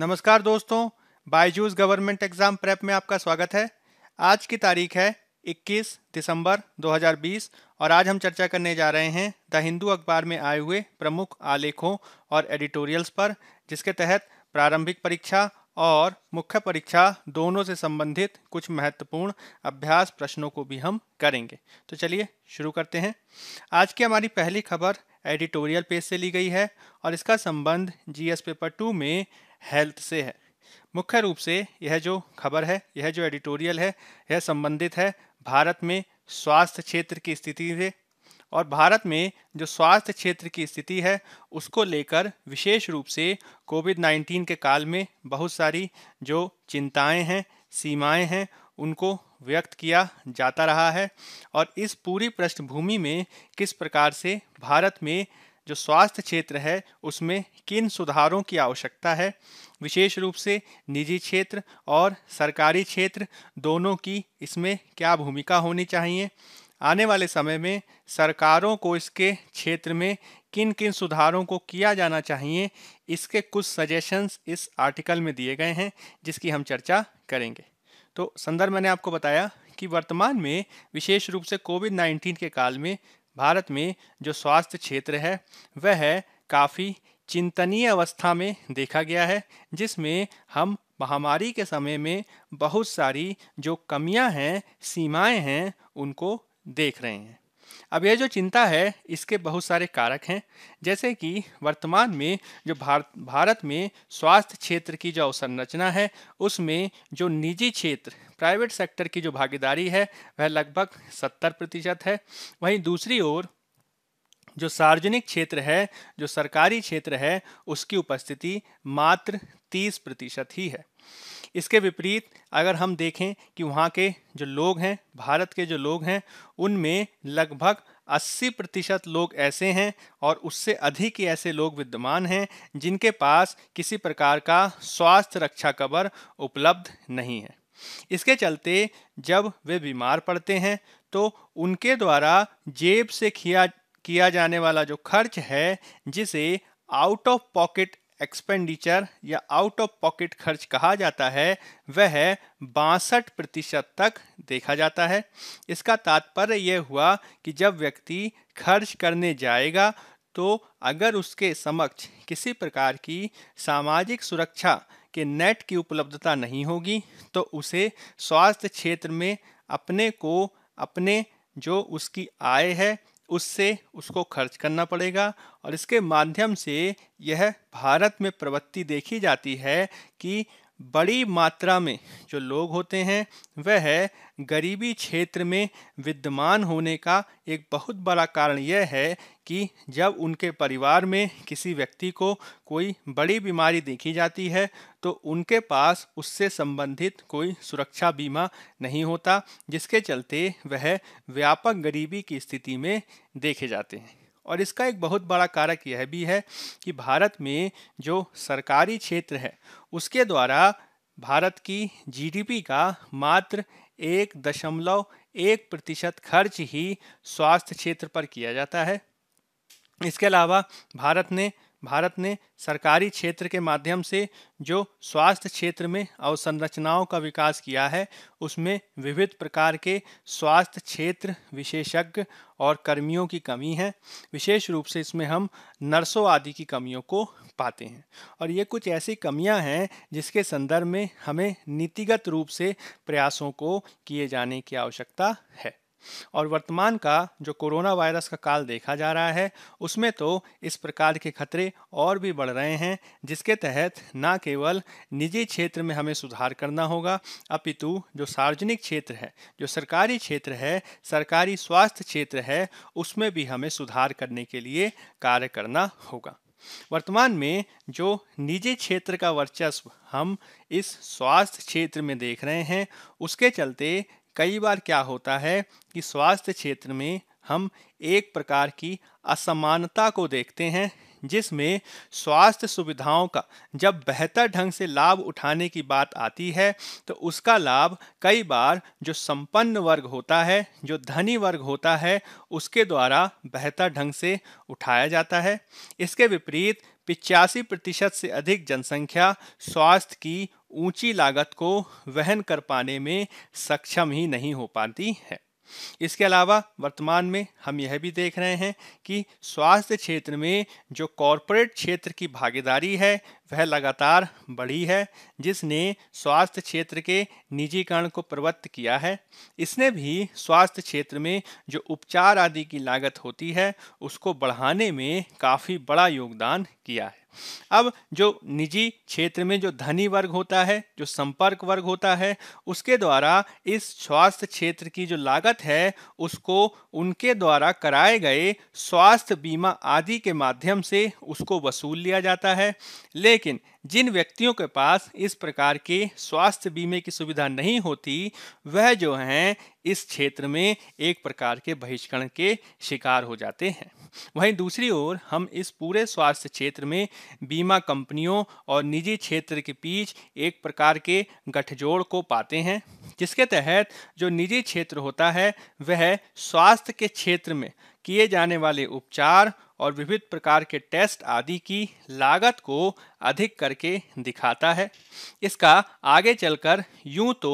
नमस्कार दोस्तों Byju's government exam prep में आपका स्वागत है आज की तारीख है 21 दिसंबर 2020 और आज हम चर्चा करने जा रहे हैं द हिंदू अखबार में आए हुए प्रमुख आलेखों और एडिटोरियल्स पर जिसके तहत प्रारंभिक परीक्षा और मुख्य परीक्षा दोनों से संबंधित कुछ महत्वपूर्ण अभ्यास प्रश्नों को भी हम करेंगे तो चलिए शुरू करते हैं आज की हमारी पहली खबर एडिटोरियल पेज से ली गई है और इसका संबंध जीएस पेपर टू में हेल्थ से है मुख्य रूप से यह जो खबर है यह जो एडिटोरियल है यह संबंधित है भारत में स्वास्थ्य क्षेत्र की स्थिति से और भारत में जो स्वास्थ्य क्षेत्र की स्थिति है उसको लेकर विशेष रूप से कोविड 19 के काल में बहुत सारी जो चिंताएं हैं सीमाएं हैं उनको व्यक्त किया जाता रहा है और इस पूरी पृष्ठभूमि में किस प्रकार से भारत में जो स्वास्थ्य क्षेत्र है उसमें किन सुधारों की आवश्यकता है विशेष रूप से निजी क्षेत्र और सरकारी क्षेत्र दोनों की इसमें क्या भूमिका होनी चाहिए आने वाले समय में सरकारों को इसके क्षेत्र में किन किन सुधारों को किया जाना चाहिए इसके कुछ सजेशंस इस आर्टिकल में दिए गए हैं जिसकी हम चर्चा करेंगे तो संदर्भ मैंने आपको बताया कि वर्तमान में विशेष रूप से कोविड 19 के काल में भारत में जो स्वास्थ्य क्षेत्र है वह है काफ़ी चिंतनीय अवस्था में देखा गया है जिसमें हम महामारी के समय में बहुत सारी जो कमियां हैं सीमाएं हैं उनको देख रहे हैं अब यह जो चिंता है इसके बहुत सारे कारक हैं जैसे कि वर्तमान में जो भारत भारत में स्वास्थ्य क्षेत्र की जो अवसंरचना है उसमें जो निजी क्षेत्र प्राइवेट सेक्टर की जो भागीदारी है वह लगभग सत्तर प्रतिशत है वहीं दूसरी ओर जो सार्वजनिक क्षेत्र है जो सरकारी क्षेत्र है उसकी उपस्थिति मात्र तीस प्रतिशत ही है इसके विपरीत अगर हम देखें कि वहाँ के जो लोग हैं भारत के जो लोग हैं उनमें लगभग 80 प्रतिशत लोग ऐसे हैं और उससे अधिक ही ऐसे लोग विद्यमान हैं जिनके पास किसी प्रकार का स्वास्थ्य रक्षा कवर उपलब्ध नहीं है इसके चलते जब वे बीमार पड़ते हैं तो उनके द्वारा जेब से किया किया जाने वाला जो खर्च है जिसे आउट ऑफ पॉकेट एक्सपेंडिचर या आउट ऑफ पॉकेट खर्च कहा जाता है वह बासठ प्रतिशत तक देखा जाता है इसका तात्पर्य यह हुआ कि जब व्यक्ति खर्च करने जाएगा तो अगर उसके समक्ष किसी प्रकार की सामाजिक सुरक्षा के नेट की उपलब्धता नहीं होगी तो उसे स्वास्थ्य क्षेत्र में अपने को अपने जो उसकी आय है उससे उसको खर्च करना पड़ेगा और इसके माध्यम से यह भारत में प्रवृत्ति देखी जाती है कि बड़ी मात्रा में जो लोग होते हैं वह है गरीबी क्षेत्र में विद्यमान होने का एक बहुत बड़ा कारण यह है कि जब उनके परिवार में किसी व्यक्ति को कोई बड़ी बीमारी देखी जाती है तो उनके पास उससे संबंधित कोई सुरक्षा बीमा नहीं होता जिसके चलते वह व्यापक गरीबी की स्थिति में देखे जाते हैं और इसका एक बहुत बड़ा कारक यह भी है कि भारत में जो सरकारी क्षेत्र है उसके द्वारा भारत की जीडीपी का मात्र एक दशमलव एक प्रतिशत खर्च ही स्वास्थ्य क्षेत्र पर किया जाता है इसके अलावा भारत ने भारत ने सरकारी क्षेत्र के माध्यम से जो स्वास्थ्य क्षेत्र में अवसंरचनाओं का विकास किया है उसमें विविध प्रकार के स्वास्थ्य क्षेत्र विशेषज्ञ और कर्मियों की कमी है विशेष रूप से इसमें हम नर्सों आदि की कमियों को पाते हैं और ये कुछ ऐसी कमियां हैं जिसके संदर्भ में हमें नीतिगत रूप से प्रयासों को किए जाने की आवश्यकता है और वर्तमान का जो कोरोना वायरस का काल देखा जा रहा है उसमें तो इस प्रकार के खतरे और भी बढ़ रहे हैं जिसके तहत न केवल निजी क्षेत्र में हमें सुधार करना होगा अपितु जो सार्वजनिक क्षेत्र है जो सरकारी क्षेत्र है सरकारी स्वास्थ्य क्षेत्र है उसमें भी हमें सुधार करने के लिए कार्य करना होगा वर्तमान में जो निजी क्षेत्र का वर्चस्व हम इस स्वास्थ्य क्षेत्र में देख रहे हैं उसके चलते कई बार क्या होता है कि स्वास्थ्य क्षेत्र में हम एक प्रकार की असमानता को देखते हैं जिसमें स्वास्थ्य सुविधाओं का जब बेहतर ढंग से लाभ उठाने की बात आती है तो उसका लाभ कई बार जो संपन्न वर्ग होता है जो धनी वर्ग होता है उसके द्वारा बेहतर ढंग से उठाया जाता है इसके विपरीत पिचासी प्रतिशत से अधिक जनसंख्या स्वास्थ्य की ऊंची लागत को वहन कर पाने में सक्षम ही नहीं हो पाती है इसके अलावा वर्तमान में हम यह भी देख रहे हैं कि स्वास्थ्य क्षेत्र में जो कॉरपोरेट क्षेत्र की भागीदारी है वह लगातार बढ़ी है जिसने स्वास्थ्य क्षेत्र के निजीकरण को प्रवृत्त किया है इसने भी स्वास्थ्य क्षेत्र में जो उपचार आदि की लागत होती है उसको बढ़ाने में काफ़ी बड़ा योगदान किया है अब जो निजी क्षेत्र में जो धनी वर्ग होता है जो संपर्क वर्ग होता है उसके द्वारा इस स्वास्थ्य क्षेत्र की जो लागत है उसको उनके द्वारा कराए गए स्वास्थ्य बीमा आदि के माध्यम से उसको वसूल लिया जाता है लेकिन लेकिन जिन व्यक्तियों के पास इस प्रकार के स्वास्थ्य बीमे की सुविधा नहीं होती वह जो हैं इस क्षेत्र में एक प्रकार के बहिष्करण के शिकार हो जाते हैं वहीं दूसरी ओर हम इस पूरे स्वास्थ्य क्षेत्र में बीमा कंपनियों और निजी क्षेत्र के बीच एक प्रकार के गठजोड़ को पाते हैं जिसके तहत जो निजी क्षेत्र होता है वह स्वास्थ्य के क्षेत्र में किए जाने वाले उपचार और विविध प्रकार के टेस्ट आदि की लागत को अधिक करके दिखाता है इसका आगे चलकर यूं तो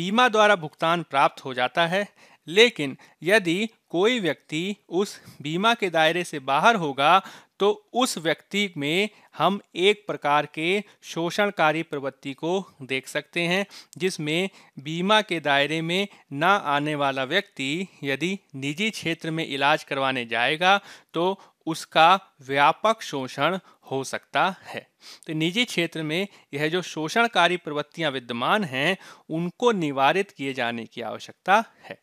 बीमा द्वारा भुगतान प्राप्त हो जाता है लेकिन यदि कोई व्यक्ति उस बीमा के दायरे से बाहर होगा तो उस व्यक्ति में हम एक प्रकार के शोषणकारी प्रवृत्ति को देख सकते हैं जिसमें बीमा के दायरे में ना आने वाला व्यक्ति यदि निजी क्षेत्र में इलाज करवाने जाएगा तो उसका व्यापक शोषण हो सकता है तो निजी क्षेत्र में यह जो शोषणकारी प्रवृत्तियां विद्यमान हैं उनको निवारित किए जाने की आवश्यकता है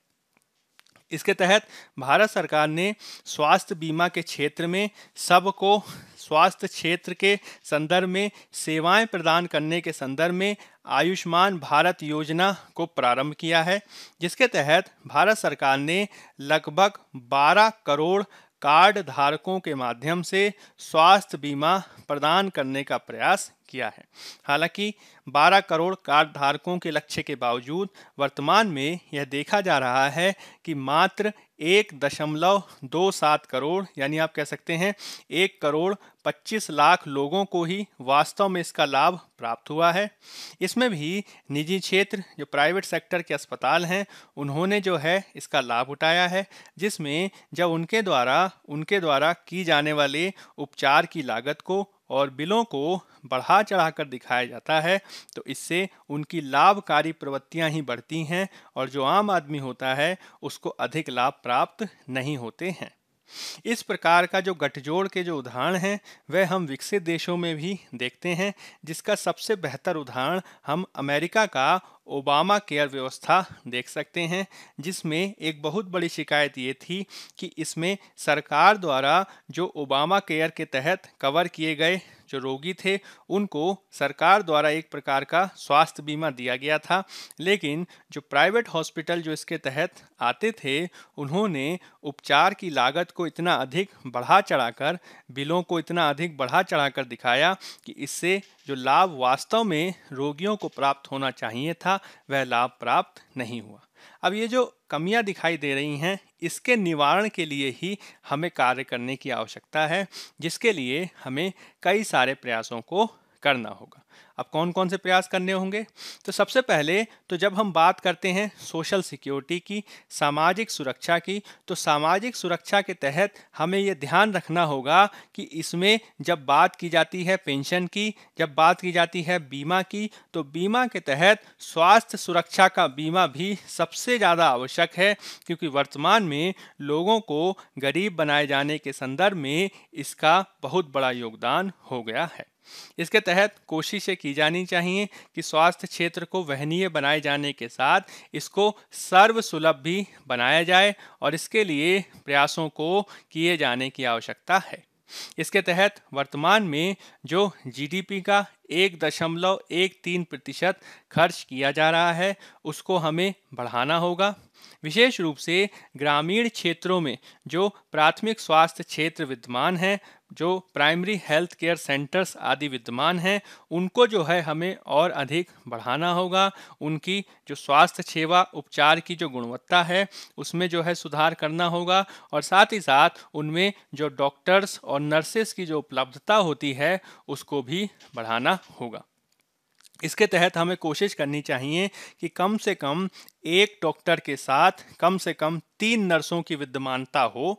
इसके तहत भारत सरकार ने स्वास्थ्य बीमा के क्षेत्र में सबको स्वास्थ्य क्षेत्र के संदर्भ में सेवाएं प्रदान करने के संदर्भ में आयुष्मान भारत योजना को प्रारंभ किया है जिसके तहत भारत सरकार ने लगभग 12 करोड़ कार्ड धारकों के माध्यम से स्वास्थ्य बीमा प्रदान करने का प्रयास किया है हालांकि 12 करोड़ कार्ड धारकों के लक्ष्य के बावजूद वर्तमान में यह देखा जा रहा है कि मात्र एक दशमलव दो सात करोड़ यानी आप कह सकते हैं एक करोड़ पच्चीस लाख लोगों को ही वास्तव में इसका लाभ प्राप्त हुआ है इसमें भी निजी क्षेत्र जो प्राइवेट सेक्टर के अस्पताल हैं उन्होंने जो है इसका लाभ उठाया है जिसमें जब उनके द्वारा उनके द्वारा की जाने वाले उपचार की लागत को और बिलों को बढ़ा चढ़ाकर दिखाया जाता है तो इससे उनकी लाभकारी प्रवृत्तियां ही बढ़ती हैं और जो आम आदमी होता है उसको अधिक लाभ प्राप्त नहीं होते हैं इस प्रकार का जो गठजोड़ के जो उदाहरण हैं वह हम विकसित देशों में भी देखते हैं जिसका सबसे बेहतर उदाहरण हम अमेरिका का ओबामा केयर व्यवस्था देख सकते हैं जिसमें एक बहुत बड़ी शिकायत ये थी कि इसमें सरकार द्वारा जो ओबामा केयर के तहत कवर किए गए जो रोगी थे उनको सरकार द्वारा एक प्रकार का स्वास्थ्य बीमा दिया गया था लेकिन जो प्राइवेट हॉस्पिटल जो इसके तहत आते थे उन्होंने उपचार की लागत को इतना अधिक बढ़ा चढ़ाकर बिलों को इतना अधिक बढ़ा चढ़ाकर दिखाया कि इससे जो लाभ वास्तव में रोगियों को प्राप्त होना चाहिए था वह लाभ प्राप्त नहीं हुआ अब ये जो कमियां दिखाई दे रही हैं इसके निवारण के लिए ही हमें कार्य करने की आवश्यकता है जिसके लिए हमें कई सारे प्रयासों को करना होगा अब कौन कौन से प्रयास करने होंगे तो सबसे पहले तो जब हम बात करते हैं सोशल सिक्योरिटी की सामाजिक सुरक्षा की तो सामाजिक सुरक्षा के तहत हमें ये ध्यान रखना होगा कि इसमें जब बात की जाती है पेंशन की जब बात की जाती है बीमा की तो बीमा के तहत स्वास्थ्य सुरक्षा का बीमा भी सबसे ज़्यादा आवश्यक है क्योंकि वर्तमान में लोगों को गरीब बनाए जाने के संदर्भ में इसका बहुत बड़ा योगदान हो गया है इसके तहत कोशिशें की जानी चाहिए कि स्वास्थ्य क्षेत्र को वहनीय बनाए जाने के साथ इसको सर्वसुलभ भी बनाया जाए और इसके लिए प्रयासों को किए जाने की आवश्यकता है इसके तहत वर्तमान में जो जीडीपी का एक दशमलव एक तीन प्रतिशत खर्च किया जा रहा है उसको हमें बढ़ाना होगा विशेष रूप से ग्रामीण क्षेत्रों में जो प्राथमिक स्वास्थ्य क्षेत्र विद्यमान हैं जो प्राइमरी हेल्थ केयर सेंटर्स आदि विद्यमान हैं उनको जो है हमें और अधिक बढ़ाना होगा उनकी जो स्वास्थ्य सेवा उपचार की जो गुणवत्ता है उसमें जो है सुधार करना होगा और साथ ही साथ उनमें जो डॉक्टर्स और नर्सेस की जो उपलब्धता होती है उसको भी बढ़ाना होगा इसके तहत हमें कोशिश करनी चाहिए कि कम से कम एक डॉक्टर के साथ कम से कम तीन नर्सों की विद्यमानता हो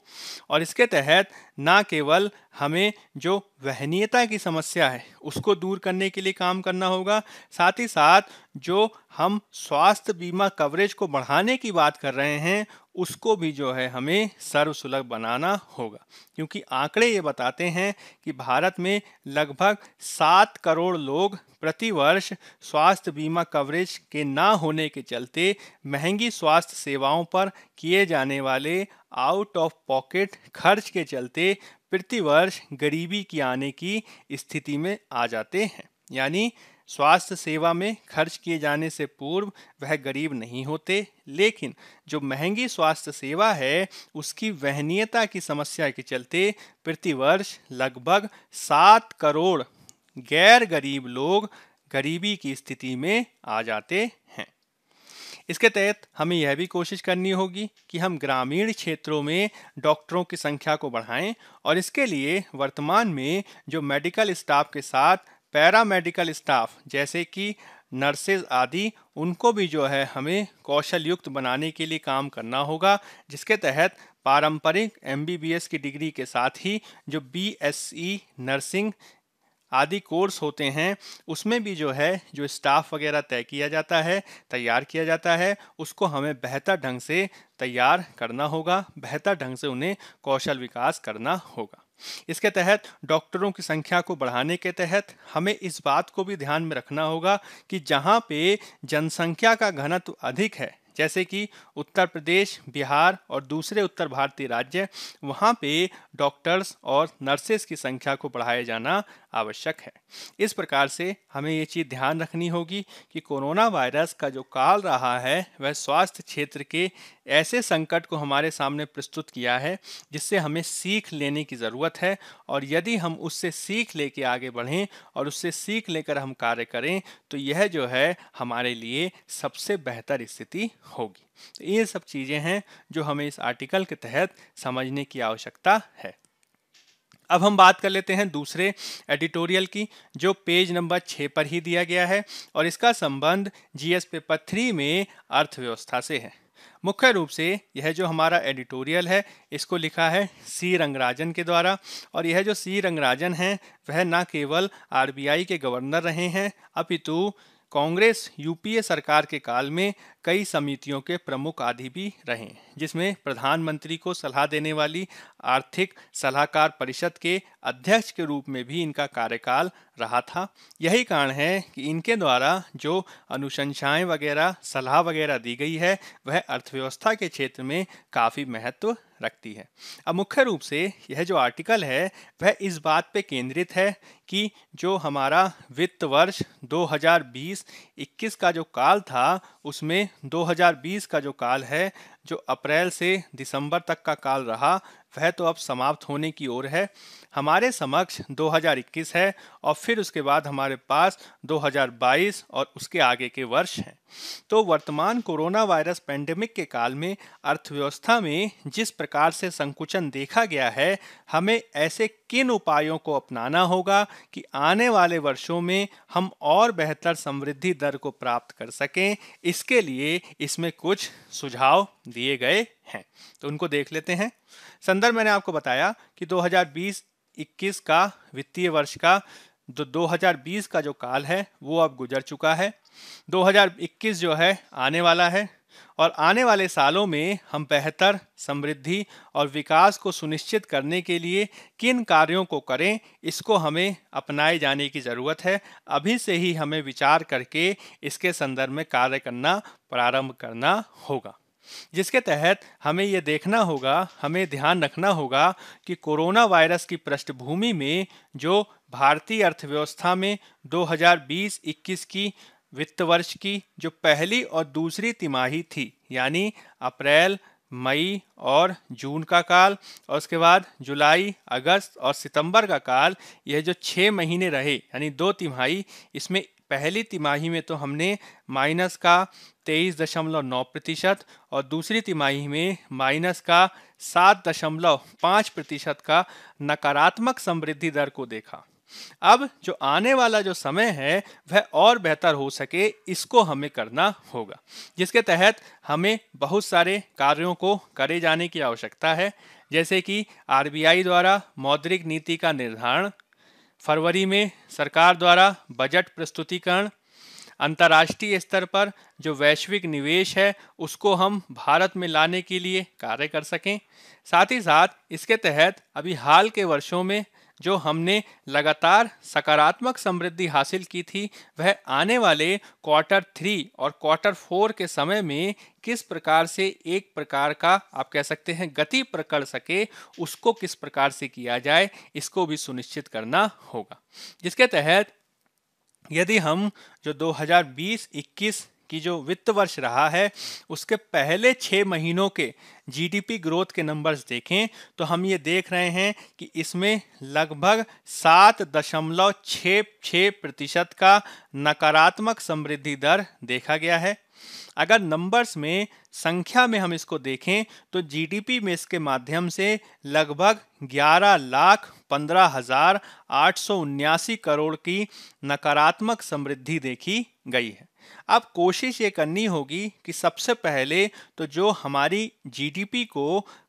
और इसके तहत ना केवल हमें जो वहनीयता की समस्या है उसको दूर करने के लिए काम करना होगा साथ ही साथ जो हम स्वास्थ्य बीमा कवरेज को बढ़ाने की बात कर रहे हैं उसको भी जो है हमें सर्वसुलभ बनाना होगा क्योंकि आंकड़े ये बताते हैं कि भारत में लगभग सात करोड़ लोग प्रतिवर्ष स्वास्थ्य बीमा कवरेज के ना होने के चलते महंगी स्वास्थ्य सेवाओं पर किए जाने वाले आउट ऑफ पॉकेट खर्च के चलते प्रतिवर्ष गरीबी की आने की स्थिति में आ जाते हैं यानी स्वास्थ्य सेवा में खर्च किए जाने से पूर्व वह गरीब नहीं होते लेकिन जो महंगी स्वास्थ्य सेवा है उसकी वहनीयता की समस्या के चलते प्रतिवर्ष लगभग सात करोड़ गैर गरीब लोग गरीबी की स्थिति में आ जाते इसके तहत हमें यह भी कोशिश करनी होगी कि हम ग्रामीण क्षेत्रों में डॉक्टरों की संख्या को बढ़ाएं और इसके लिए वर्तमान में जो मेडिकल स्टाफ के साथ पैरा मेडिकल स्टाफ जैसे कि नर्सेज आदि उनको भी जो है हमें कौशल युक्त बनाने के लिए काम करना होगा जिसके तहत पारंपरिक एम की डिग्री के साथ ही जो बी नर्सिंग आदि कोर्स होते हैं उसमें भी जो है जो स्टाफ वगैरह तय किया जाता है तैयार किया जाता है उसको हमें बेहतर ढंग से तैयार करना होगा बेहतर ढंग से उन्हें कौशल विकास करना होगा इसके तहत डॉक्टरों की संख्या को बढ़ाने के तहत हमें इस बात को भी ध्यान में रखना होगा कि जहाँ पे जनसंख्या का घनत्व अधिक है जैसे कि उत्तर प्रदेश बिहार और दूसरे उत्तर भारतीय राज्य वहाँ पे डॉक्टर्स और नर्सेज की संख्या को बढ़ाया जाना आवश्यक है इस प्रकार से हमें ये चीज़ ध्यान रखनी होगी कि कोरोना वायरस का जो काल रहा है वह स्वास्थ्य क्षेत्र के ऐसे संकट को हमारे सामने प्रस्तुत किया है जिससे हमें सीख लेने की ज़रूरत है और यदि हम उससे सीख ले आगे बढ़ें और उससे सीख लेकर हम कार्य करें तो यह जो है हमारे लिए सबसे बेहतर स्थिति होगी तो ये सब चीज़ें हैं जो हमें इस आर्टिकल के तहत समझने की आवश्यकता है अब हम बात कर लेते हैं दूसरे एडिटोरियल की जो पेज नंबर छः पर ही दिया गया है और इसका संबंध जीएस पेपर थ्री में अर्थव्यवस्था से है मुख्य रूप से यह जो हमारा एडिटोरियल है इसको लिखा है सी रंगराजन के द्वारा और यह जो सी रंगराजन हैं वह न केवल आरबीआई के गवर्नर रहे हैं अपितु कांग्रेस यूपीए सरकार के काल में कई समितियों के प्रमुख आदि भी रहे जिसमें प्रधानमंत्री को सलाह देने वाली आर्थिक सलाहकार परिषद के अध्यक्ष के रूप में भी इनका कार्यकाल रहा था यही कारण है कि इनके द्वारा जो अनुशंसाएं वगैरह सलाह वगैरह दी गई है वह अर्थव्यवस्था के क्षेत्र में काफ़ी महत्व रखती है अब मुख्य रूप से यह जो आर्टिकल है वह इस बात पे केंद्रित है कि जो हमारा वित्त वर्ष 2020-21 का जो काल था उसमें 2020 का जो काल है जो अप्रैल से दिसंबर तक का काल रहा वह तो अब समाप्त होने की ओर है हमारे समक्ष 2021 है और फिर उसके बाद हमारे पास 2022 और उसके आगे के वर्ष हैं तो वर्तमान कोरोना वायरस पेंडेमिक के काल में अर्थव्यवस्था में जिस प्रकार से संकुचन देखा गया है हमें ऐसे किन उपायों को अपनाना होगा कि आने वाले वर्षों में हम और बेहतर समृद्धि दर को प्राप्त कर सकें इसके लिए इसमें कुछ सुझाव दिए गए हैं तो उनको देख लेते हैं संदर्भ मैंने आपको बताया कि 2020-21 का वित्तीय वर्ष का जो तो 2020 का जो काल है वो अब गुजर चुका है 2021 जो है आने वाला है और आने वाले सालों में हम बेहतर समृद्धि और विकास को सुनिश्चित करने के लिए किन कार्यों को करें इसको हमें अपनाए जाने की ज़रूरत है अभी से ही हमें विचार करके इसके संदर्भ में कार्य करना प्रारंभ करना होगा जिसके तहत हमें ये देखना होगा हमें ध्यान रखना होगा कि कोरोना वायरस की पृष्ठभूमि में जो भारतीय अर्थव्यवस्था में 2020-21 की वित्त वर्ष की जो पहली और दूसरी तिमाही थी यानी अप्रैल मई और जून का काल और उसके बाद जुलाई अगस्त और सितंबर का काल यह जो छः महीने रहे यानी दो तिमाही इसमें पहली तिमाही में तो हमने माइनस का तेईस दशमलव नौ प्रतिशत और दूसरी तिमाही में माइनस का सात दशमलव पाँच प्रतिशत का नकारात्मक समृद्धि दर को देखा अब जो आने वाला जो समय है वह और बेहतर हो सके इसको हमें करना होगा जिसके तहत हमें बहुत सारे कार्यों को करे जाने की आवश्यकता है जैसे कि आर द्वारा मौद्रिक नीति का निर्धारण फरवरी में सरकार द्वारा बजट प्रस्तुतिकरण अंतर्राष्ट्रीय स्तर पर जो वैश्विक निवेश है उसको हम भारत में लाने के लिए कार्य कर सकें साथ ही साथ इसके तहत अभी हाल के वर्षों में जो हमने लगातार सकारात्मक समृद्धि हासिल की थी वह आने वाले क्वार्टर थ्री और क्वार्टर फोर के समय में किस प्रकार से एक प्रकार का आप कह सकते हैं गति प्रकट सके उसको किस प्रकार से किया जाए इसको भी सुनिश्चित करना होगा जिसके तहत यदि हम जो 2020-21 की जो वित्त वर्ष रहा है उसके पहले छः महीनों के जीडीपी ग्रोथ के नंबर्स देखें तो हम ये देख रहे हैं कि इसमें लगभग सात दशमलव छः छः प्रतिशत का नकारात्मक समृद्धि दर देखा गया है अगर नंबर्स में संख्या में हम इसको देखें तो जीडीपी में इसके माध्यम से लगभग ग्यारह लाख पंद्रह हजार आठ सौ उन्यासी करोड़ की नकारात्मक समृद्धि देखी गई है अब कोशिश ये करनी होगी कि सबसे पहले तो जो हमारी जीडीपी को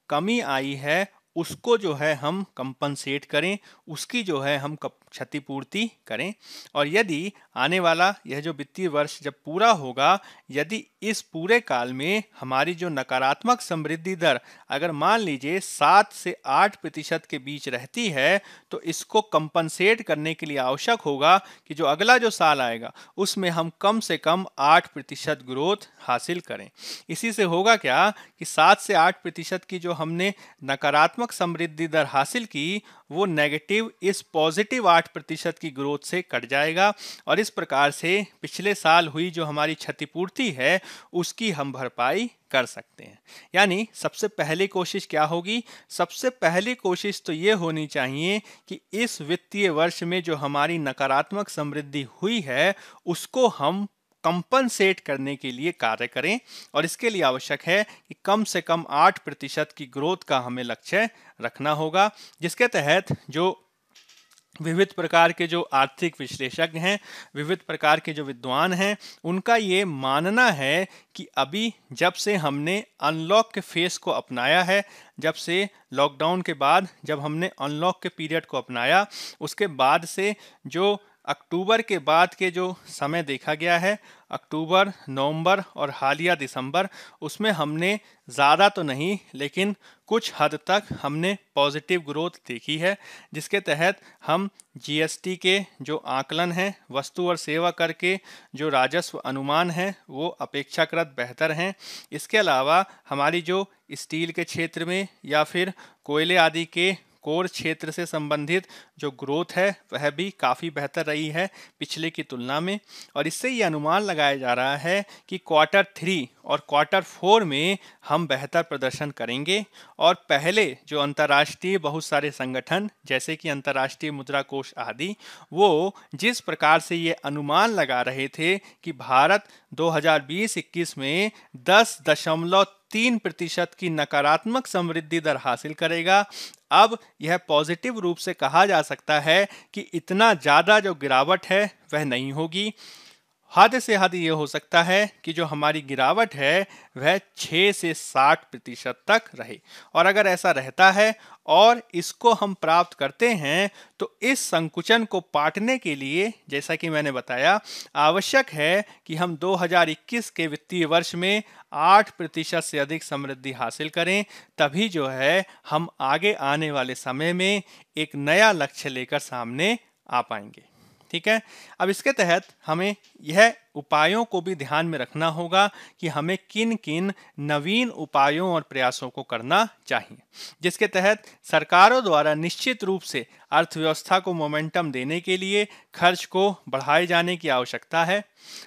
कमी आई है उसको जो है हम कंपनसेट करें उसकी जो है हम क्षतिपूर्ति करें और यदि आने वाला यह जो वित्तीय वर्ष जब पूरा होगा यदि इस पूरे काल में हमारी जो नकारात्मक समृद्धि दर अगर मान लीजिए सात से आठ प्रतिशत के बीच रहती है तो इसको कंपनसेट करने के लिए आवश्यक होगा कि जो अगला जो साल आएगा उसमें हम कम से कम आठ प्रतिशत ग्रोथ हासिल करें इसी से होगा क्या कि सात से आठ प्रतिशत की जो हमने नकारात्मक समृद्धि दर हासिल की वो नेगेटिव इस पॉजिटिव आठ आठ प्रतिशत की ग्रोथ से कट जाएगा और इस प्रकार से पिछले साल हुई जो हमारी क्षतिपूर्ति है उसकी हम भरपाई कर सकते हैं यानी सबसे पहली कोशिश क्या होगी सबसे पहली कोशिश तो ये होनी चाहिए कि इस वित्तीय वर्ष में जो हमारी नकारात्मक समृद्धि हुई है उसको हम कंपनसेट करने के लिए कार्य करें और इसके लिए आवश्यक है कि कम से कम आठ प्रतिशत की ग्रोथ का हमें लक्ष्य रखना होगा जिसके तहत जो विविध प्रकार के जो आर्थिक विश्लेषज्ञ हैं विविध प्रकार के जो विद्वान हैं उनका ये मानना है कि अभी जब से हमने अनलॉक के फेस को अपनाया है जब से लॉकडाउन के बाद जब हमने अनलॉक के पीरियड को अपनाया उसके बाद से जो अक्टूबर के बाद के जो समय देखा गया है अक्टूबर नवंबर और हालिया दिसंबर उसमें हमने ज़्यादा तो नहीं लेकिन कुछ हद तक हमने पॉजिटिव ग्रोथ देखी है जिसके तहत हम जीएसटी के जो आकलन हैं वस्तु और सेवा कर के जो राजस्व अनुमान हैं वो अपेक्षाकृत बेहतर हैं इसके अलावा हमारी जो स्टील के क्षेत्र में या फिर कोयले आदि के कोर क्षेत्र से संबंधित जो ग्रोथ है वह भी काफ़ी बेहतर रही है पिछले की तुलना में और इससे ये अनुमान लगाया जा रहा है कि क्वार्टर थ्री और क्वार्टर फोर में हम बेहतर प्रदर्शन करेंगे और पहले जो अंतर्राष्ट्रीय बहुत सारे संगठन जैसे कि अंतर्राष्ट्रीय मुद्रा कोष आदि वो जिस प्रकार से ये अनुमान लगा रहे थे कि भारत 2020-21 में दस दशमलव तीन प्रतिशत की नकारात्मक समृद्धि दर हासिल करेगा अब यह पॉजिटिव रूप से कहा जा सकता है कि इतना ज़्यादा जो गिरावट है वह नहीं होगी हद से हद ये हो सकता है कि जो हमारी गिरावट है वह 6 से 60 प्रतिशत तक रहे और अगर ऐसा रहता है और इसको हम प्राप्त करते हैं तो इस संकुचन को पाटने के लिए जैसा कि मैंने बताया आवश्यक है कि हम 2021 के वित्तीय वर्ष में 8 प्रतिशत से अधिक समृद्धि हासिल करें तभी जो है हम आगे आने वाले समय में एक नया लक्ष्य लेकर सामने आ पाएंगे ठीक है अब इसके तहत हमें यह उपायों को भी ध्यान में रखना होगा कि हमें किन किन नवीन उपायों और प्रयासों को करना चाहिए जिसके तहत सरकारों द्वारा निश्चित रूप से अर्थव्यवस्था को मोमेंटम देने के लिए खर्च को बढ़ाए जाने की आवश्यकता है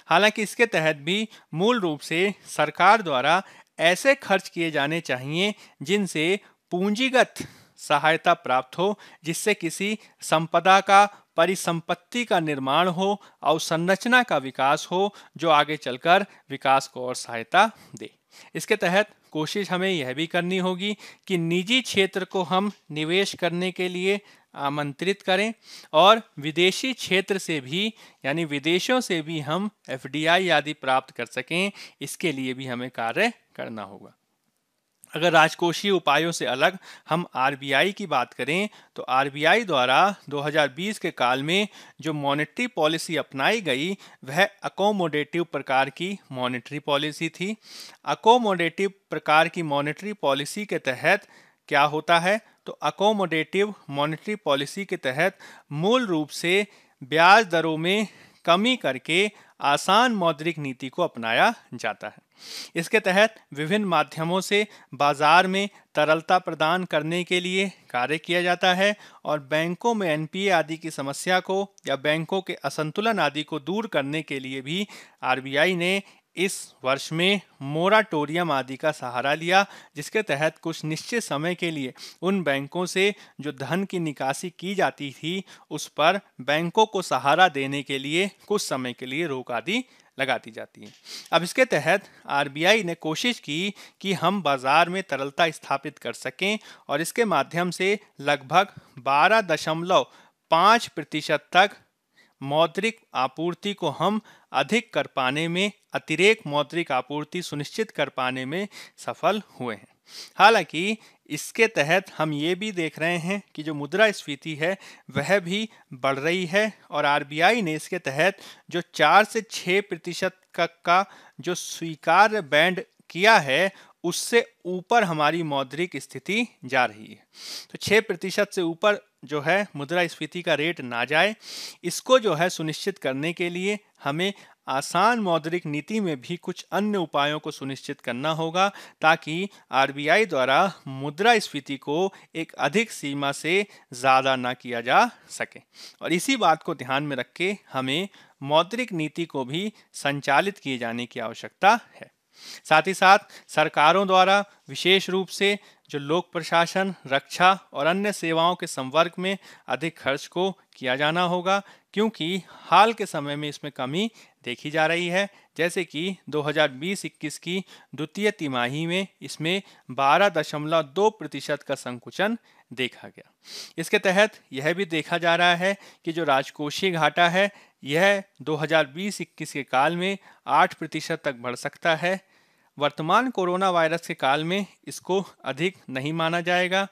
हालांकि इसके तहत भी मूल रूप से सरकार द्वारा ऐसे खर्च किए जाने चाहिए जिनसे पूंजीगत सहायता प्राप्त हो जिससे किसी संपदा का परिसंपत्ति का निर्माण हो अवसंरचना का विकास हो जो आगे चलकर विकास को और सहायता दे इसके तहत कोशिश हमें यह भी करनी होगी कि निजी क्षेत्र को हम निवेश करने के लिए आमंत्रित करें और विदेशी क्षेत्र से भी यानी विदेशों से भी हम एफडीआई आदि प्राप्त कर सकें इसके लिए भी हमें कार्य करना होगा अगर राजकोषीय उपायों से अलग हम आर की बात करें तो आर द्वारा 2020 के काल में जो मॉनेटरी पॉलिसी अपनाई गई वह अकोमोडेटिव प्रकार की मॉनेटरी पॉलिसी थी अकोमोडेटिव प्रकार की मॉनेटरी पॉलिसी के तहत क्या होता है तो अकोमोडेटिव मॉनेटरी पॉलिसी के तहत मूल रूप से ब्याज दरों में कमी करके आसान मौद्रिक नीति को अपनाया जाता है इसके तहत विभिन्न माध्यमों से बाजार में तरलता प्रदान करने के लिए कार्य किया जाता है और बैंकों में एनपीए आदि की समस्या को या बैंकों के असंतुलन आदि को दूर करने के लिए भी आरबीआई ने इस वर्ष में मोराटोरियम आदि का सहारा लिया जिसके तहत कुछ निश्चित समय के लिए उन बैंकों से जो धन की निकासी की जाती थी उस पर बैंकों को सहारा देने के लिए कुछ समय के लिए रोक आदि लगा दी जाती है अब इसके तहत आर ने कोशिश की कि हम बाजार में तरलता स्थापित कर सकें और इसके माध्यम से लगभग बारह दशमलव पाँच प्रतिशत तक मौद्रिक आपूर्ति को हम अधिक कर पाने में अतिरेक मौद्रिक आपूर्ति सुनिश्चित कर पाने में सफल हुए हैं हालांकि इसके तहत हम ये भी देख रहे हैं कि जो मुद्रा स्फीति है वह भी बढ़ रही है और आर ने इसके तहत जो चार से छः प्रतिशत का, का जो स्वीकार्य बैंड किया है उससे ऊपर हमारी मौद्रिक स्थिति जा रही है तो छः प्रतिशत से ऊपर जो है मुद्रा स्फीति का रेट ना जाए इसको जो है सुनिश्चित करने के लिए हमें आसान मौद्रिक नीति में भी कुछ अन्य उपायों को सुनिश्चित करना होगा ताकि आरबीआई द्वारा मुद्रा स्फीति को एक अधिक सीमा से ज़्यादा ना किया जा सके और इसी बात को ध्यान में रख के हमें मौद्रिक नीति को भी संचालित किए जाने की आवश्यकता है साथ ही साथ सरकारों द्वारा विशेष रूप से जो लोक प्रशासन रक्षा और अन्य सेवाओं के संवर्ग में अधिक खर्च को किया जाना होगा क्योंकि हाल के समय में इसमें कमी देखी जा रही है जैसे कि 2020-21 की द्वितीय तिमाही में इसमें 12.2 प्रतिशत का संकुचन देखा गया इसके तहत यह भी देखा जा रहा है कि जो राजकोषीय घाटा है यह 2020-21 के काल में 8 प्रतिशत तक बढ़ सकता है वर्तमान कोरोना वायरस के काल में इसको अधिक नहीं माना जाएगा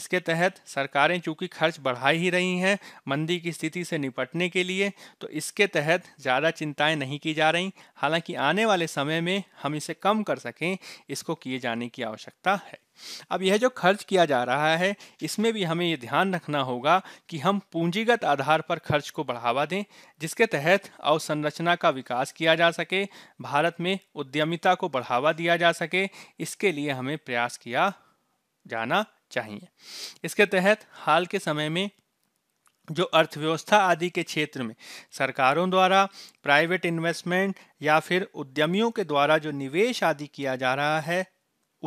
इसके तहत सरकारें चूंकि खर्च बढ़ा ही रही हैं मंदी की स्थिति से निपटने के लिए तो इसके तहत ज़्यादा चिंताएं नहीं की जा रही हालांकि आने वाले समय में हम इसे कम कर सकें इसको किए जाने की आवश्यकता है अब यह जो खर्च किया जा रहा है इसमें भी हमें ये ध्यान रखना होगा कि हम पूंजीगत आधार पर खर्च को बढ़ावा दें जिसके तहत अवसंरचना का विकास किया जा सके भारत में उद्यमिता को बढ़ावा दिया जा सके इसके लिए हमें प्रयास किया जाना चाहिए इसके तहत हाल के समय में जो अर्थव्यवस्था आदि के क्षेत्र में सरकारों द्वारा प्राइवेट इन्वेस्टमेंट या फिर उद्यमियों के द्वारा जो निवेश आदि किया जा रहा है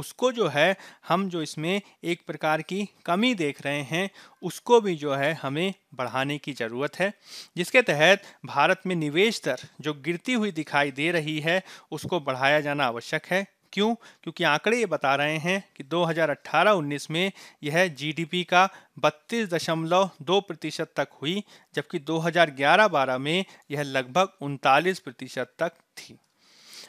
उसको जो है हम जो इसमें एक प्रकार की कमी देख रहे हैं उसको भी जो है हमें बढ़ाने की ज़रूरत है जिसके तहत भारत में निवेश दर जो गिरती हुई दिखाई दे रही है उसको बढ़ाया जाना आवश्यक है क्यों क्योंकि आंकड़े ये बता रहे हैं कि 2018-19 में यह जीडीपी का बत्तीस दशमलव दो प्रतिशत तक हुई जबकि 2011-12 में यह लगभग उनतालीस प्रतिशत तक थी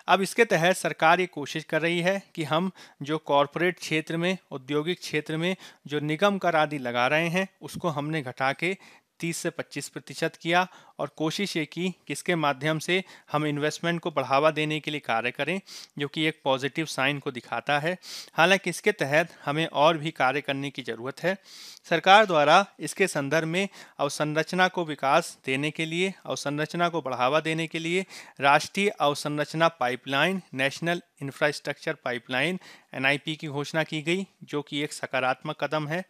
अब इसके तहत सरकार ये कोशिश कर रही है कि हम जो कॉरपोरेट क्षेत्र में औद्योगिक क्षेत्र में जो निगम कर आदि लगा रहे हैं उसको हमने घटा के 30 से 25 प्रतिशत किया और कोशिश ये की किसके माध्यम से हम इन्वेस्टमेंट को बढ़ावा देने के लिए कार्य करें जो कि एक पॉजिटिव साइन को दिखाता है हालांकि इसके तहत हमें और भी कार्य करने की ज़रूरत है सरकार द्वारा इसके संदर्भ में अवसंरचना को विकास देने के लिए अवसंरचना को बढ़ावा देने के लिए राष्ट्रीय अवसंरचना pipeline national infrastructure pipeline N की घोषणा की गई जो कि एक सकारात्मक कदम है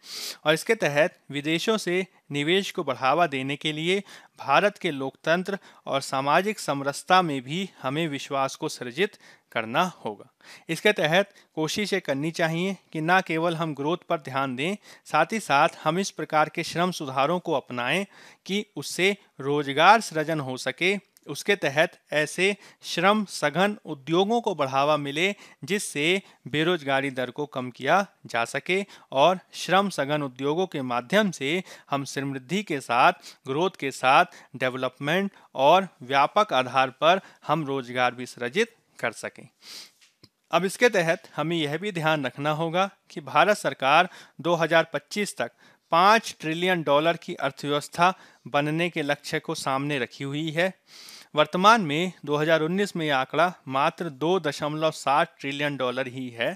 और इसके तहत विदेशों से निवेश को बढ़ावा देने के लिए भारत के लोकतंत्र और सामाजिक समरसता में भी हमें विश्वास को सृजित करना होगा इसके तहत कोशिशें करनी चाहिए कि न केवल हम ग्रोथ पर ध्यान दें साथ ही साथ हम इस प्रकार के श्रम सुधारों को अपनाएं कि उससे रोजगार सृजन हो सके उसके तहत ऐसे श्रम सघन उद्योगों को बढ़ावा मिले जिससे बेरोजगारी दर को कम किया जा सके और श्रम सघन उद्योगों के माध्यम से हम समृद्धि के साथ ग्रोथ के साथ डेवलपमेंट और व्यापक आधार पर हम रोजगार भी सृजित कर सकें अब इसके तहत हमें यह भी ध्यान रखना होगा कि भारत सरकार 2025 तक पाँच ट्रिलियन डॉलर की अर्थव्यवस्था बनने के लक्ष्य को सामने रखी हुई है वर्तमान में 2019 में यह आंकड़ा मात्र 2.7 ट्रिलियन डॉलर ही है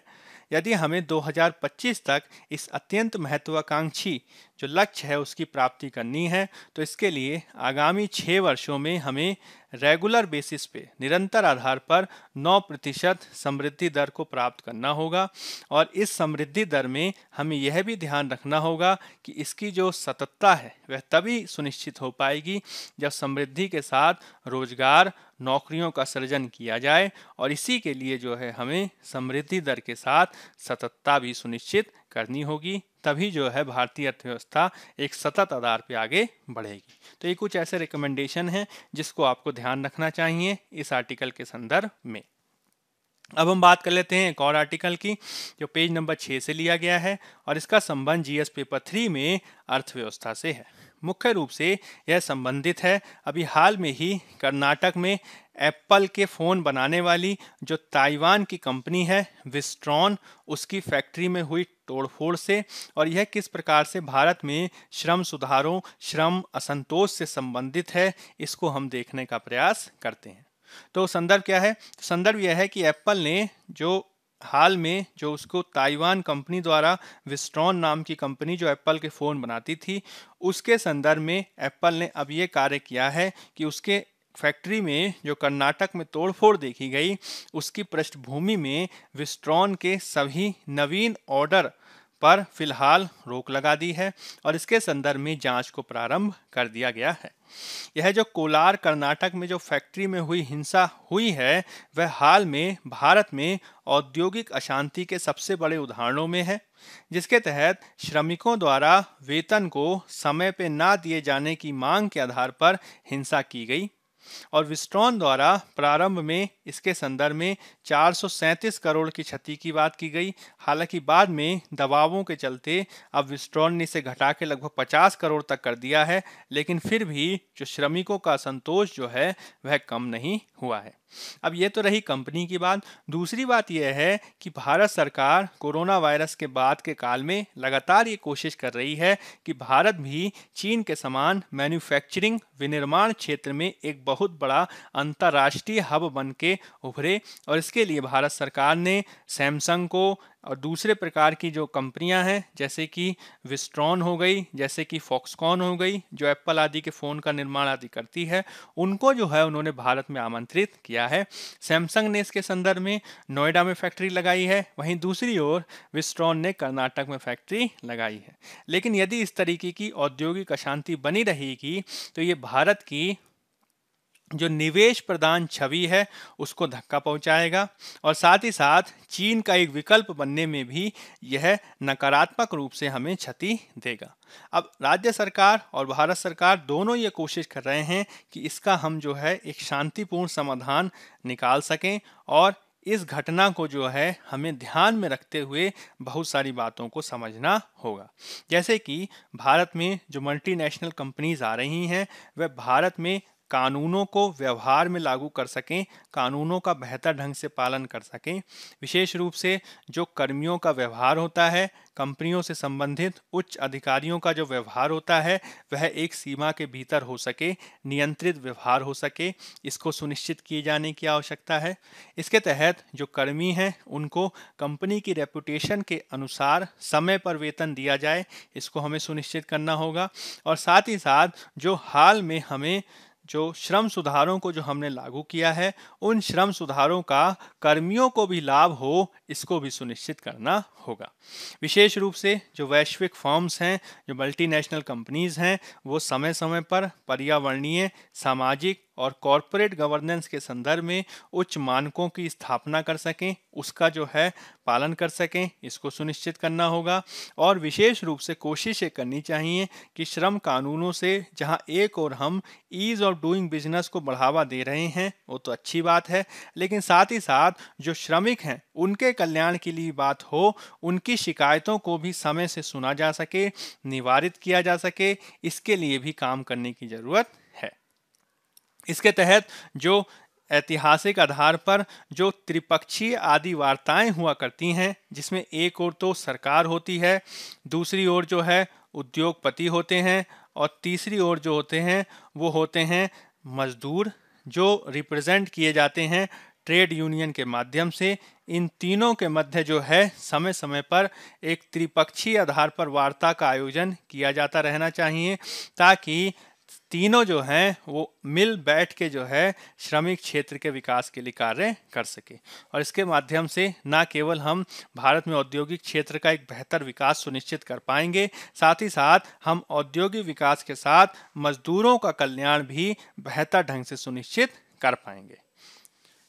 यदि हमें 2025 तक इस अत्यंत महत्वाकांक्षी जो लक्ष्य है उसकी प्राप्ति करनी है तो इसके लिए आगामी छः वर्षों में हमें रेगुलर बेसिस पे निरंतर आधार पर 9 प्रतिशत समृद्धि दर को प्राप्त करना होगा और इस समृद्धि दर में हमें यह भी ध्यान रखना होगा कि इसकी जो सततता है वह तभी सुनिश्चित हो पाएगी जब समृद्धि के साथ रोजगार नौकरियों का सृजन किया जाए और इसी के लिए जो है हमें समृद्धि दर के साथ सततता भी सुनिश्चित करनी होगी तभी जो है भारतीय अर्थव्यवस्था एक सतत आधार पर आगे बढ़ेगी तो ये कुछ ऐसे रिकमेंडेशन हैं जिसको आपको ध्यान रखना चाहिए इस आर्टिकल के संदर्भ में अब हम बात कर लेते हैं एक और आर्टिकल की जो पेज नंबर छः से लिया गया है और इसका संबंध जीएस पेपर थ्री में अर्थव्यवस्था से है मुख्य रूप से यह संबंधित है अभी हाल में ही कर्नाटक में एप्पल के फ़ोन बनाने वाली जो ताइवान की कंपनी है विस्ट्रॉन उसकी फैक्ट्री में हुई तोड़फोड़ से और यह किस प्रकार से भारत में श्रम सुधारों श्रम असंतोष से संबंधित है इसको हम देखने का प्रयास करते हैं तो संदर्भ क्या है संदर्भ यह है कि एप्पल ने जो हाल में जो उसको ताइवान कंपनी द्वारा विस्ट्रॉन नाम की कंपनी जो एप्पल के फ़ोन बनाती थी उसके संदर्भ में एप्पल ने अब ये कार्य किया है कि उसके फैक्ट्री में जो कर्नाटक में तोड़फोड़ देखी गई उसकी पृष्ठभूमि में विस्ट्रॉन के सभी नवीन ऑर्डर पर फिलहाल रोक लगा दी है और इसके संदर्भ में जांच को प्रारंभ कर दिया गया है यह जो कोलार कर्नाटक में जो फैक्ट्री में हुई हिंसा हुई है वह हाल में भारत में औद्योगिक अशांति के सबसे बड़े उदाहरणों में है जिसके तहत श्रमिकों द्वारा वेतन को समय पर ना दिए जाने की मांग के आधार पर हिंसा की गई और विस्ट्रॉन द्वारा प्रारंभ में इसके संदर्भ में 437 करोड़ की क्षति की बात की गई हालांकि बाद में दबावों के चलते अब विस्ट्रॉन ने इसे घटा के लगभग 50 करोड़ तक कर दिया है लेकिन फिर भी जो श्रमिकों का संतोष जो है वह कम नहीं हुआ है अब ये तो रही कंपनी की बात दूसरी बात यह है कि भारत सरकार कोरोना वायरस के बाद के काल में लगातार ये कोशिश कर रही है कि भारत भी चीन के समान मैन्युफैक्चरिंग विनिर्माण क्षेत्र में एक बहुत बहुत बड़ा अंतर्राष्ट्रीय हब बन के उभरे और इसके लिए भारत सरकार ने सैमसंग को और दूसरे प्रकार की जो कंपनियां हैं जैसे कि विस्ट्रॉन हो गई जैसे कि फॉक्सकॉन हो गई जो एप्पल आदि के फ़ोन का निर्माण आदि करती है उनको जो है उन्होंने भारत में आमंत्रित किया है सैमसंग ने इसके संदर्भ में नोएडा में फैक्ट्री लगाई है वहीं दूसरी ओर विस्ट्रॉन ने कर्नाटक में फैक्ट्री लगाई है लेकिन यदि इस तरीके की औद्योगिक अशांति बनी रहेगी तो ये भारत की जो निवेश प्रदान छवि है उसको धक्का पहुंचाएगा और साथ ही साथ चीन का एक विकल्प बनने में भी यह नकारात्मक रूप से हमें क्षति देगा अब राज्य सरकार और भारत सरकार दोनों ये कोशिश कर रहे हैं कि इसका हम जो है एक शांतिपूर्ण समाधान निकाल सकें और इस घटना को जो है हमें ध्यान में रखते हुए बहुत सारी बातों को समझना होगा जैसे कि भारत में जो मल्टीनेशनल कंपनीज आ रही हैं वह भारत में कानूनों को व्यवहार में लागू कर सकें कानूनों का बेहतर ढंग से पालन कर सकें विशेष रूप से जो कर्मियों का व्यवहार होता है कंपनियों से संबंधित उच्च अधिकारियों का जो व्यवहार होता है वह एक सीमा के भीतर हो सके नियंत्रित व्यवहार हो सके इसको सुनिश्चित किए जाने की आवश्यकता है इसके तहत जो कर्मी हैं उनको कंपनी की रेपुटेशन के अनुसार समय पर वेतन दिया जाए इसको हमें सुनिश्चित करना होगा और साथ ही साथ जो हाल में हमें जो श्रम सुधारों को जो हमने लागू किया है उन श्रम सुधारों का कर्मियों को भी लाभ हो इसको भी सुनिश्चित करना होगा विशेष रूप से जो वैश्विक फॉर्म्स हैं जो मल्टीनेशनल कंपनीज हैं वो समय समय पर पर्यावरणीय सामाजिक और कॉरपोरेट गवर्नेंस के संदर्भ में उच्च मानकों की स्थापना कर सकें उसका जो है पालन कर सकें इसको सुनिश्चित करना होगा और विशेष रूप से कोशिशें करनी चाहिए कि श्रम कानूनों से जहां एक और हम ईज़ ऑफ डूइंग बिजनेस को बढ़ावा दे रहे हैं वो तो अच्छी बात है लेकिन साथ ही साथ जो श्रमिक हैं उनके कल्याण के लिए बात हो उनकी शिकायतों को भी समय से सुना जा सके निवारित किया जा सके इसके लिए भी काम करने की ज़रूरत इसके तहत जो ऐतिहासिक आधार पर जो त्रिपक्षीय आदि वार्ताएं हुआ करती हैं जिसमें एक ओर तो सरकार होती है दूसरी ओर जो है उद्योगपति होते हैं और तीसरी ओर जो होते हैं वो होते हैं मजदूर जो रिप्रेजेंट किए जाते हैं ट्रेड यूनियन के माध्यम से इन तीनों के मध्य जो है समय समय पर एक त्रिपक्षीय आधार पर वार्ता का आयोजन किया जाता रहना चाहिए ताकि तीनों जो हैं वो मिल बैठ के जो है श्रमिक क्षेत्र के विकास के लिए कार्य कर सके और इसके माध्यम से ना केवल हम भारत में औद्योगिक क्षेत्र का एक बेहतर विकास सुनिश्चित कर पाएंगे साथ ही साथ हम औद्योगिक विकास के साथ मजदूरों का कल्याण भी बेहतर ढंग से सुनिश्चित कर पाएंगे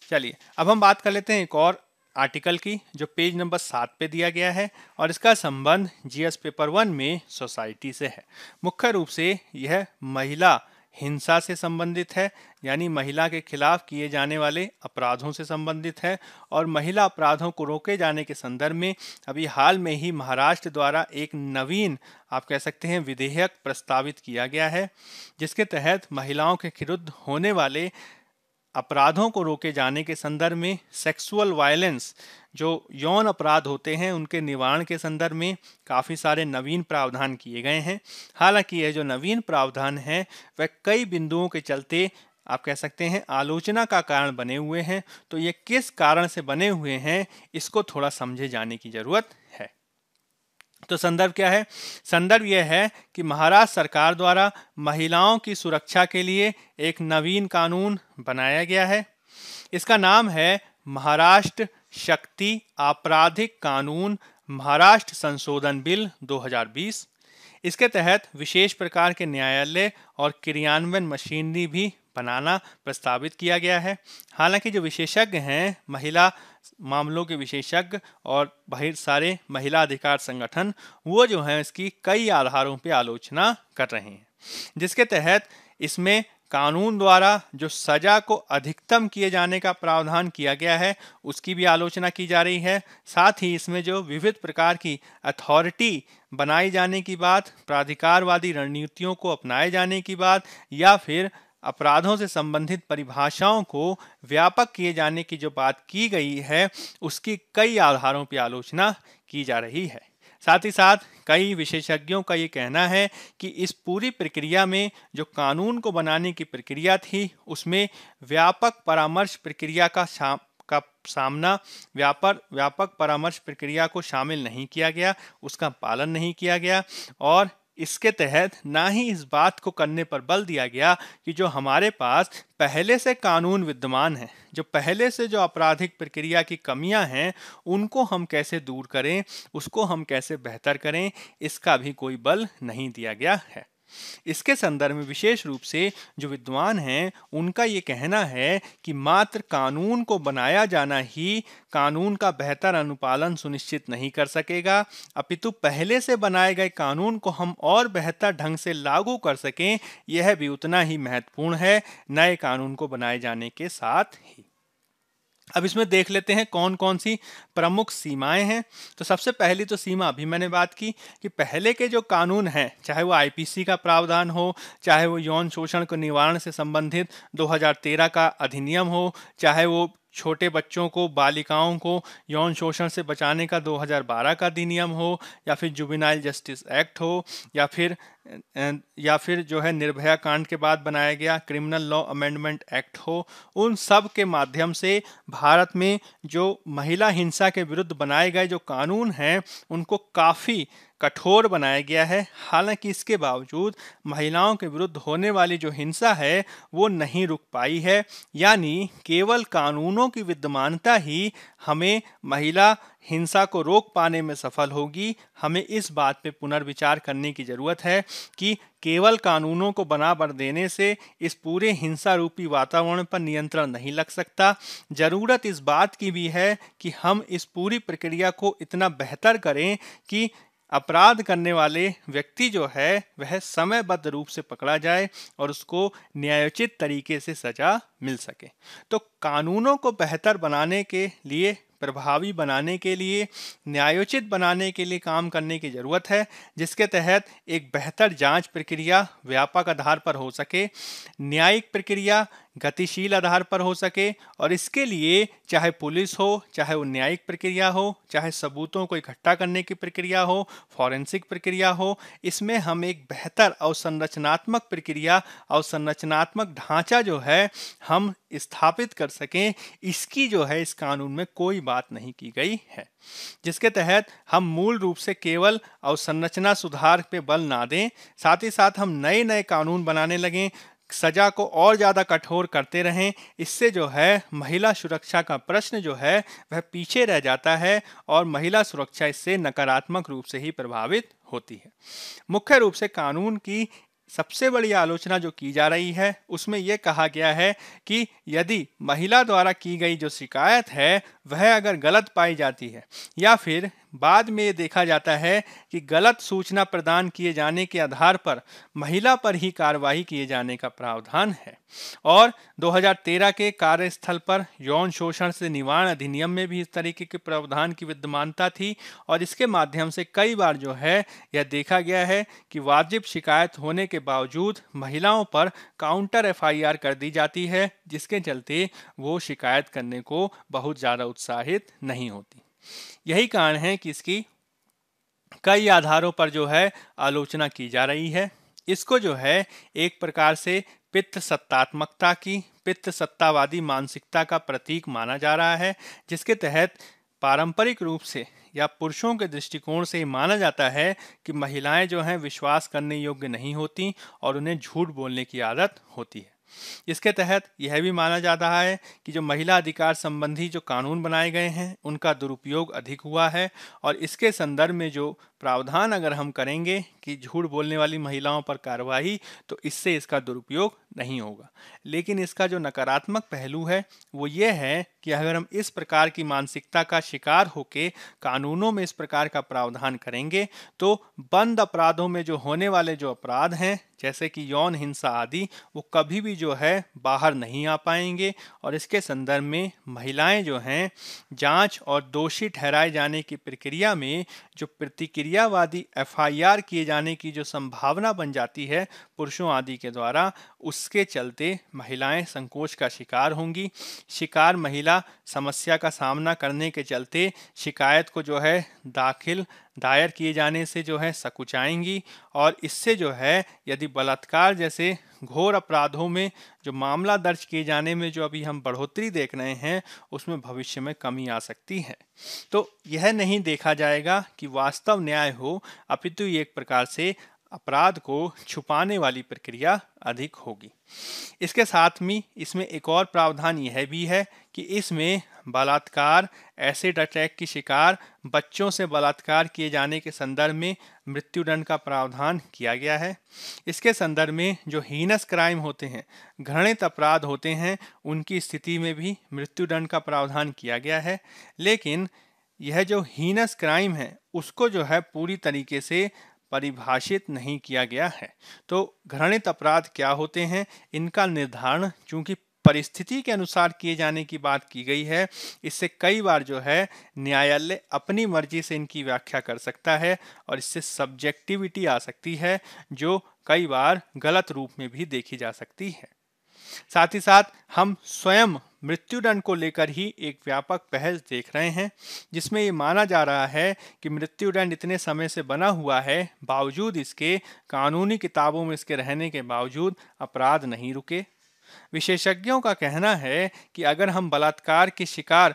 चलिए अब हम बात कर लेते हैं एक और आर्टिकल की जो पेज नंबर सात पे दिया गया है और इसका संबंध जीएस पेपर वन में सोसाइटी से है मुख्य रूप से यह महिला हिंसा से संबंधित है यानी महिला के खिलाफ किए जाने वाले अपराधों से संबंधित है और महिला अपराधों को रोके जाने के संदर्भ में अभी हाल में ही महाराष्ट्र द्वारा एक नवीन आप कह सकते हैं विधेयक प्रस्तावित किया गया है जिसके तहत महिलाओं के विरुद्ध होने वाले अपराधों को रोके जाने के संदर्भ में सेक्सुअल वायलेंस जो यौन अपराध होते हैं उनके निवारण के संदर्भ में काफ़ी सारे नवीन प्रावधान किए गए हैं हालांकि यह जो नवीन प्रावधान हैं वह कई बिंदुओं के चलते आप कह सकते हैं आलोचना का कारण बने हुए हैं तो ये किस कारण से बने हुए हैं इसको थोड़ा समझे जाने की ज़रूरत तो संदर्भ क्या है संदर्भ यह है कि महाराष्ट्र सरकार द्वारा महिलाओं की सुरक्षा के लिए एक नवीन कानून बनाया गया है इसका नाम है महाराष्ट्र शक्ति आपराधिक कानून महाराष्ट्र संशोधन बिल 2020 इसके तहत विशेष प्रकार के न्यायालय और क्रियान्वयन मशीनरी भी बनाना प्रस्तावित किया गया है हालांकि जो विशेषज्ञ हैं महिला मामलों के विशेषज्ञ और बाहर सारे महिला अधिकार संगठन वो जो हैं इसकी कई आधारों पर आलोचना कर रहे हैं जिसके तहत इसमें कानून द्वारा जो सजा को अधिकतम किए जाने का प्रावधान किया गया है उसकी भी आलोचना की जा रही है साथ ही इसमें जो विविध प्रकार की अथॉरिटी बनाई जाने की बात प्राधिकारवादी रणनीतियों को अपनाए जाने की बात या फिर अपराधों से संबंधित परिभाषाओं को व्यापक किए जाने की जो बात की गई है उसकी कई आधारों पर आलोचना की जा रही है साथ ही साथ कई विशेषज्ञों का ये कहना है कि इस पूरी प्रक्रिया में जो कानून को बनाने की प्रक्रिया थी उसमें व्यापक परामर्श प्रक्रिया का शाम का सामना व्यापर व्यापक परामर्श प्रक्रिया को शामिल नहीं किया गया उसका पालन नहीं किया गया और इसके तहत ना ही इस बात को करने पर बल दिया गया कि जो हमारे पास पहले से कानून विद्यमान है जो पहले से जो आपराधिक प्रक्रिया की कमियां हैं उनको हम कैसे दूर करें उसको हम कैसे बेहतर करें इसका भी कोई बल नहीं दिया गया है इसके संदर्भ में विशेष रूप से जो विद्वान हैं उनका ये कहना है कि मात्र कानून को बनाया जाना ही कानून का बेहतर अनुपालन सुनिश्चित नहीं कर सकेगा अपितु पहले से बनाए गए कानून को हम और बेहतर ढंग से लागू कर सकें यह भी उतना ही महत्वपूर्ण है नए कानून को बनाए जाने के साथ ही अब इसमें देख लेते हैं कौन कौन सी प्रमुख सीमाएं हैं तो सबसे पहली तो सीमा अभी मैंने बात की कि पहले के जो कानून हैं चाहे वो आईपीसी का प्रावधान हो चाहे वो यौन शोषण को निवारण से संबंधित 2013 का अधिनियम हो चाहे वो छोटे बच्चों को बालिकाओं को यौन शोषण से बचाने का 2012 का अधिनियम हो या फिर जुबिनाइल जस्टिस एक्ट हो या फिर या फिर जो है निर्भया कांड के बाद बनाया गया क्रिमिनल लॉ अमेंडमेंट एक्ट हो उन सब के माध्यम से भारत में जो महिला हिंसा के विरुद्ध बनाए गए जो कानून हैं उनको काफ़ी कठोर बनाया गया है हालांकि इसके बावजूद महिलाओं के विरुद्ध होने वाली जो हिंसा है वो नहीं रुक पाई है यानी केवल कानूनों की विद्यमानता ही हमें महिला हिंसा को रोक पाने में सफल होगी हमें इस बात पे पुनर्विचार करने की ज़रूरत है कि केवल कानूनों को बनाबर देने से इस पूरे हिंसा रूपी वातावरण पर नियंत्रण नहीं लग सकता ज़रूरत इस बात की भी है कि हम इस पूरी प्रक्रिया को इतना बेहतर करें कि अपराध करने वाले व्यक्ति जो है वह समयबद्ध रूप से पकड़ा जाए और उसको न्यायोचित तरीके से सजा मिल सके तो कानूनों को बेहतर बनाने के लिए प्रभावी बनाने के लिए न्यायोचित बनाने के लिए काम करने की ज़रूरत है जिसके तहत एक बेहतर जांच प्रक्रिया व्यापक आधार पर हो सके न्यायिक प्रक्रिया गतिशील आधार पर हो सके और इसके लिए चाहे पुलिस हो चाहे वो न्यायिक प्रक्रिया हो चाहे सबूतों को इकट्ठा करने की प्रक्रिया हो फॉरेंसिक प्रक्रिया हो इसमें हम एक बेहतर अवसंरचनात्मक प्रक्रिया अवसंरचनात्मक ढांचा जो है हम स्थापित कर सकें इसकी जो है इस कानून में कोई बात नहीं की गई है जिसके तहत हम मूल रूप से केवल अवसंरचना सुधार पे बल ना दें साथ ही साथ हम नए नए कानून बनाने लगें सजा को और ज़्यादा कठोर करते रहें इससे जो है महिला सुरक्षा का प्रश्न जो है वह पीछे रह जाता है और महिला सुरक्षा इससे नकारात्मक रूप से ही प्रभावित होती है मुख्य रूप से कानून की सबसे बड़ी आलोचना जो की जा रही है उसमें यह कहा गया है कि यदि महिला द्वारा की गई जो शिकायत है वह अगर गलत पाई जाती है या फिर बाद में ये देखा जाता है कि गलत सूचना प्रदान किए जाने के आधार पर महिला पर ही कार्रवाई किए जाने का प्रावधान है और 2013 के कार्यस्थल पर यौन शोषण से निवारण अधिनियम में भी इस तरीके के प्रावधान की विद्यमानता थी और इसके माध्यम से कई बार जो है यह देखा गया है कि वाजिब शिकायत होने के बावजूद महिलाओं पर काउंटर एफ कर दी जाती है जिसके चलते वो शिकायत करने को बहुत ज़्यादा उत्साहित नहीं होती यही कारण है कि इसकी कई आधारों पर जो है आलोचना की जा रही है इसको जो है एक प्रकार से पित्त सत्तात्मकता की पित्त सत्तावादी मानसिकता का प्रतीक माना जा रहा है जिसके तहत पारंपरिक रूप से या पुरुषों के दृष्टिकोण से माना जाता है कि महिलाएं जो हैं विश्वास करने योग्य नहीं होती और उन्हें झूठ बोलने की आदत होती है इसके तहत यह भी माना जा रहा है कि जो महिला अधिकार संबंधी जो कानून बनाए गए हैं उनका दुरुपयोग अधिक हुआ है और इसके संदर्भ में जो प्रावधान अगर हम करेंगे कि झूठ बोलने वाली महिलाओं पर कार्रवाई तो इससे इसका दुरुपयोग नहीं होगा लेकिन इसका जो नकारात्मक पहलू है वो ये है कि अगर हम इस प्रकार की मानसिकता का शिकार होके कानूनों में इस प्रकार का प्रावधान करेंगे तो बंद अपराधों में जो होने वाले जो अपराध हैं जैसे कि यौन हिंसा आदि वो कभी भी जो है बाहर नहीं आ पाएंगे और इसके संदर्भ में महिलाएं जो हैं जांच और दोषी ठहराए जाने की प्रक्रिया में जो प्रतिक्रिया एरियावादी एफआईआर किए जाने की जो संभावना बन जाती है पुरुषों आदि के द्वारा उसके चलते महिलाएं संकोच का शिकार होंगी शिकार महिला समस्या का सामना करने के चलते शिकायत को जो है दाखिल दायर किए जाने से जो है सकुचाएंगी और इससे जो है यदि बलात्कार जैसे घोर अपराधों में जो मामला दर्ज किए जाने में जो अभी हम बढ़ोतरी देख रहे हैं उसमें भविष्य में कमी आ सकती है तो यह नहीं देखा जाएगा कि वास्तव न्याय हो अपितु एक प्रकार से अपराध को छुपाने वाली प्रक्रिया अधिक होगी इसके साथ में इसमें एक और प्रावधान यह भी है कि इसमें बलात्कार एसिड अटैक की शिकार बच्चों से बलात्कार किए जाने के संदर्भ में मृत्युदंड का प्रावधान किया गया है इसके संदर्भ में जो हीनस क्राइम होते हैं घृणित अपराध होते हैं उनकी स्थिति में भी मृत्युदंड का प्रावधान किया गया है लेकिन यह जो हीनस क्राइम है उसको जो है पूरी तरीके से परिभाषित नहीं किया गया है तो घृणित अपराध क्या होते हैं इनका निर्धारण चूंकि परिस्थिति के अनुसार किए जाने की बात की गई है इससे कई बार जो है न्यायालय अपनी मर्जी से इनकी व्याख्या कर सकता है और इससे सब्जेक्टिविटी आ सकती है जो कई बार गलत रूप में भी देखी जा सकती है साथ ही साथ हम स्वयं मृत्युदंड को लेकर ही एक व्यापक पहल देख रहे हैं जिसमें ये माना जा रहा है कि मृत्युदंड इतने समय से बना हुआ है बावजूद इसके कानूनी किताबों में इसके रहने के बावजूद अपराध नहीं रुके विशेषज्ञों का कहना है कि अगर हम बलात्कार की शिकार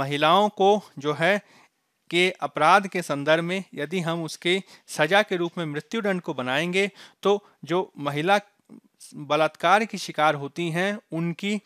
महिलाओं को जो है के अपराध के संदर्भ में यदि हम उसके सजा के रूप में मृत्युदंड को बनाएंगे तो जो महिला बलात्कार की शिकार होती हैं उनकी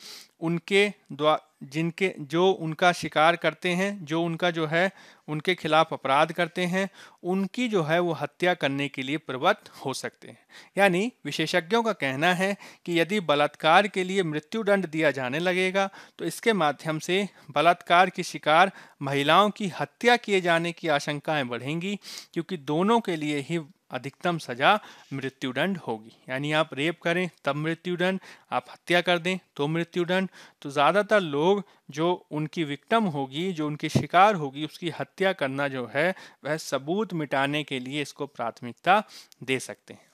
उनके द्वा जिनके जो उनका शिकार करते हैं जो उनका जो है उनके खिलाफ अपराध करते हैं उनकी जो है वो हत्या करने के लिए प्रवृत्त हो सकते हैं यानी विशेषज्ञों का कहना है कि यदि बलात्कार के लिए मृत्युदंड दिया जाने लगेगा तो इसके माध्यम से बलात्कार की शिकार महिलाओं की हत्या किए जाने की आशंकाएं बढ़ेंगी क्योंकि दोनों के लिए ही अधिकतम सजा मृत्युदंड होगी यानी आप रेप करें तब मृत्युदंड आप हत्या कर दें तो मृत्युदंड तो ज़्यादातर लोग जो उनकी विक्टम होगी जो उनकी शिकार होगी उसकी हत्या करना जो है वह सबूत मिटाने के लिए इसको प्राथमिकता दे सकते हैं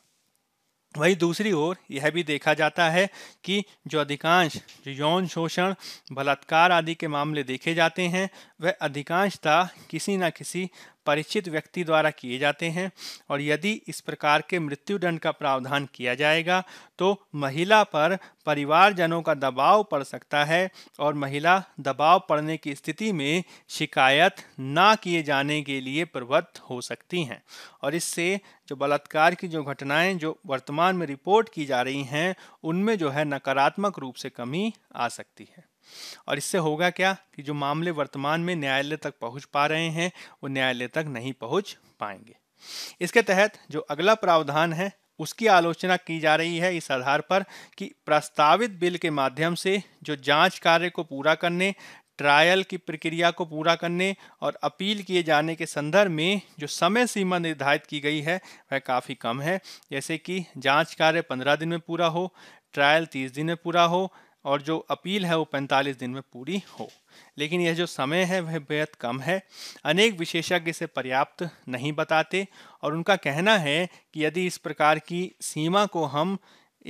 वही दूसरी ओर यह भी देखा जाता है कि जो अधिकांश जो यौन शोषण बलात्कार आदि के मामले देखे जाते हैं वह अधिकांशतः किसी न किसी परिचित व्यक्ति द्वारा किए जाते हैं और यदि इस प्रकार के मृत्युदंड का प्रावधान किया जाएगा तो महिला पर परिवारजनों का दबाव पड़ सकता है और महिला दबाव पड़ने की स्थिति में शिकायत ना किए जाने के लिए प्रवृत्त हो सकती हैं और इससे जो बलात्कार की जो घटनाएं जो वर्तमान में रिपोर्ट की जा रही हैं उनमें जो है नकारात्मक रूप से कमी आ सकती है और इससे होगा क्या कि जो मामले वर्तमान में न्यायालय तक पहुंच पा रहे हैं वो न्यायालय तक नहीं पहुंच पाएंगे इसके तहत जो अगला प्रावधान है उसकी आलोचना की जा रही है इस आधार पर कि प्रस्तावित बिल के माध्यम से जो जांच कार्य को पूरा करने ट्रायल की प्रक्रिया को पूरा करने और अपील किए जाने के संदर्भ में जो समय सीमा निर्धारित की गई है वह काफ़ी कम है जैसे कि जांच कार्य पंद्रह दिन में पूरा हो ट्रायल तीस दिन में पूरा हो और जो अपील है वो 45 दिन में पूरी हो लेकिन यह जो समय है वह बेहद कम है अनेक विशेषज्ञ इसे पर्याप्त नहीं बताते और उनका कहना है कि यदि इस प्रकार की सीमा को हम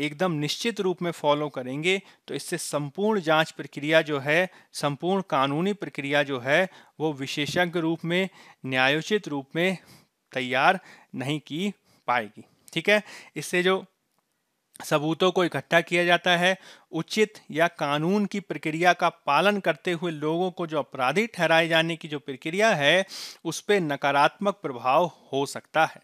एकदम निश्चित रूप में फॉलो करेंगे तो इससे संपूर्ण जांच प्रक्रिया जो है संपूर्ण कानूनी प्रक्रिया जो है वो विशेषज्ञ रूप में न्यायोचित रूप में तैयार नहीं की पाएगी ठीक है इससे जो सबूतों को इकट्ठा किया जाता है उचित या कानून की प्रक्रिया का पालन करते हुए लोगों को जो अपराधी ठहराए जाने की जो प्रक्रिया है उस पर नकारात्मक प्रभाव हो सकता है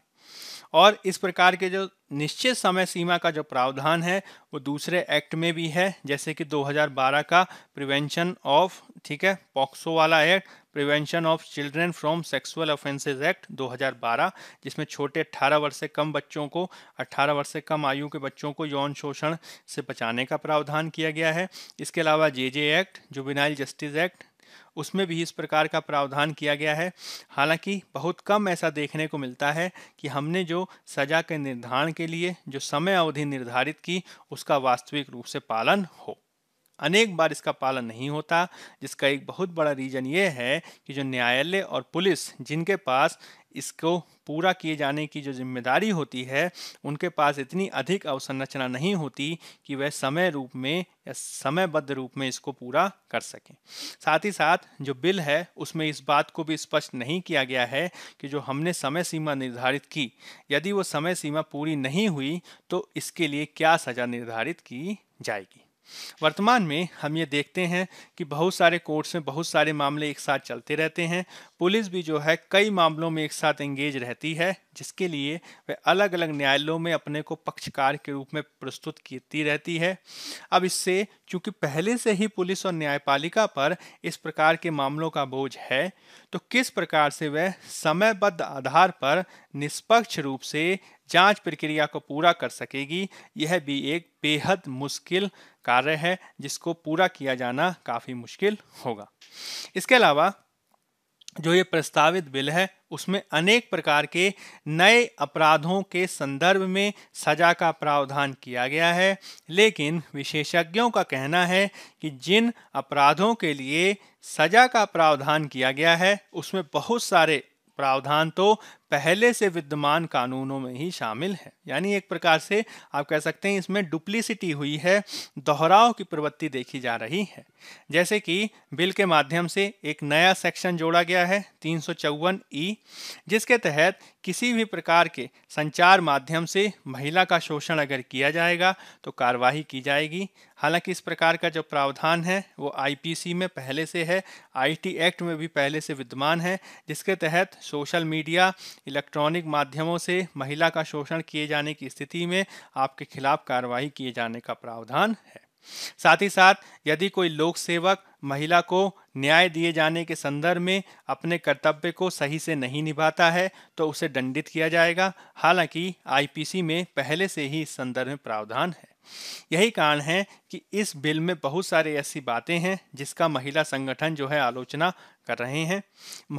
और इस प्रकार के जो निश्चित समय सीमा का जो प्रावधान है वो दूसरे एक्ट में भी है जैसे कि 2012 का प्रिवेंशन ऑफ ठीक है पॉक्सो वाला act prevention of children from sexual offences act 2012 जिसमें छोटे 18 वर्ष से कम बच्चों को 18 वर्ष से कम आयु के बच्चों को यौन शोषण से बचाने का प्रावधान किया गया है इसके अलावा J J act juvenile justice act उसमें भी इस प्रकार का प्रावधान किया गया है हालांकि बहुत कम ऐसा देखने को मिलता है कि हमने जो सजा के निर्धारण के लिए जो समय अवधि निर्धारित की उसका वास्तविक रूप से पालन हो अनेक बार इसका पालन नहीं होता जिसका एक बहुत बड़ा रीजन ये है कि जो न्यायालय और पुलिस जिनके पास इसको पूरा किए जाने की जो जिम्मेदारी होती है उनके पास इतनी अधिक अवसंरचना नहीं होती कि वह समय रूप में या समयबद्ध रूप में इसको पूरा कर सकें साथ ही साथ जो बिल है उसमें इस बात को भी स्पष्ट नहीं किया गया है कि जो हमने समय सीमा निर्धारित की यदि वो समय सीमा पूरी नहीं हुई तो इसके लिए क्या सज़ा निर्धारित की जाएगी वर्तमान में हम ये देखते हैं कि बहुत सारे कोर्ट्स में बहुत सारे मामले एक साथ चलते रहते हैं पुलिस भी जो है कई मामलों में एक साथ एंगेज रहती है जिसके लिए वह अलग अलग न्यायालयों में अपने को पक्षकार के रूप में प्रस्तुत करती रहती है अब इससे चूंकि पहले से ही पुलिस और न्यायपालिका पर इस प्रकार के मामलों का बोझ है तो किस प्रकार से वह समयबद्ध आधार पर निष्पक्ष रूप से जांच प्रक्रिया को पूरा कर सकेगी यह भी एक बेहद मुश्किल कार्य है जिसको पूरा किया जाना काफ़ी मुश्किल होगा इसके अलावा जो ये प्रस्तावित बिल है उसमें अनेक प्रकार के नए अपराधों के संदर्भ में सजा का प्रावधान किया गया है लेकिन विशेषज्ञों का कहना है कि जिन अपराधों के लिए सजा का प्रावधान किया गया है उसमें बहुत सारे प्रावधान तो पहले से विद्यमान कानूनों में ही शामिल है यानी एक प्रकार से आप कह सकते हैं इसमें डुप्लिसिटी हुई है दोहराव की प्रवृत्ति देखी जा रही है जैसे कि बिल के माध्यम से एक नया सेक्शन जोड़ा गया है तीन ई जिसके तहत किसी भी प्रकार के संचार माध्यम से महिला का शोषण अगर किया जाएगा तो कार्यवाही की जाएगी हालांकि इस प्रकार का जो प्रावधान है वो आईपीसी में पहले से है आईटी एक्ट में भी पहले से विद्यमान है जिसके तहत सोशल मीडिया इलेक्ट्रॉनिक माध्यमों से महिला का शोषण किए जाने की स्थिति में आपके खिलाफ कार्रवाई किए जाने का प्रावधान है साथ ही साथ यदि कोई लोक सेवक महिला को न्याय दिए जाने के संदर्भ में अपने कर्तव्य को सही से नहीं निभाता है तो उसे दंडित किया जाएगा हालांकि आईपीसी में पहले से ही इस संदर्भ में प्रावधान है यही कारण है कि इस बिल में बहुत सारी ऐसी बातें हैं जिसका महिला संगठन जो है आलोचना कर रहे हैं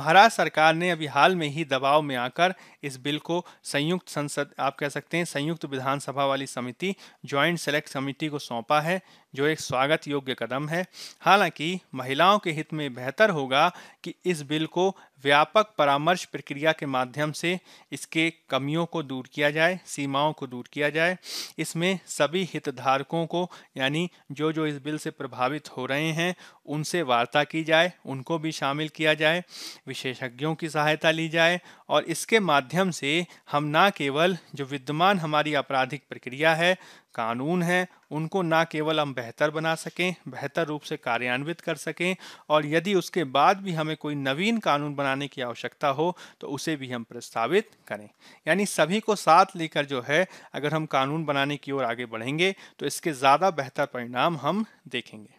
महाराष्ट्र सरकार ने अभी हाल में ही दबाव में आकर इस बिल को संयुक्त संसद आप कह सकते हैं संयुक्त विधानसभा वाली समिति ज्वाइंट सेलेक्ट कमेटी को सौंपा है जो एक स्वागत योग्य कदम है हालांकि महिलाओं के हित में बेहतर होगा कि इस बिल को व्यापक परामर्श प्रक्रिया के माध्यम से इसके कमियों को दूर किया जाए सीमाओं को दूर किया जाए इसमें सभी हितधारकों को यानी जो जो इस बिल से प्रभावित हो रहे हैं उनसे वार्ता की जाए उनको भी शामिल शामिल किया जाए विशेषज्ञों की सहायता ली जाए और इसके माध्यम से हम ना केवल जो विद्यमान हमारी आपराधिक प्रक्रिया है कानून है उनको ना केवल हम बेहतर बना सकें बेहतर रूप से कार्यान्वित कर सकें और यदि उसके बाद भी हमें कोई नवीन कानून बनाने की आवश्यकता हो तो उसे भी हम प्रस्तावित करें यानी सभी को साथ लेकर जो है अगर हम कानून बनाने की ओर आगे बढ़ेंगे तो इसके ज़्यादा बेहतर परिणाम हम देखेंगे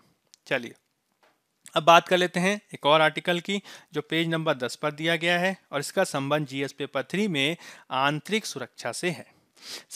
चलिए अब बात कर लेते हैं एक और आर्टिकल की जो पेज नंबर 10 पर दिया गया है और इसका संबंध जीएस पेपर थ्री में आंतरिक सुरक्षा से है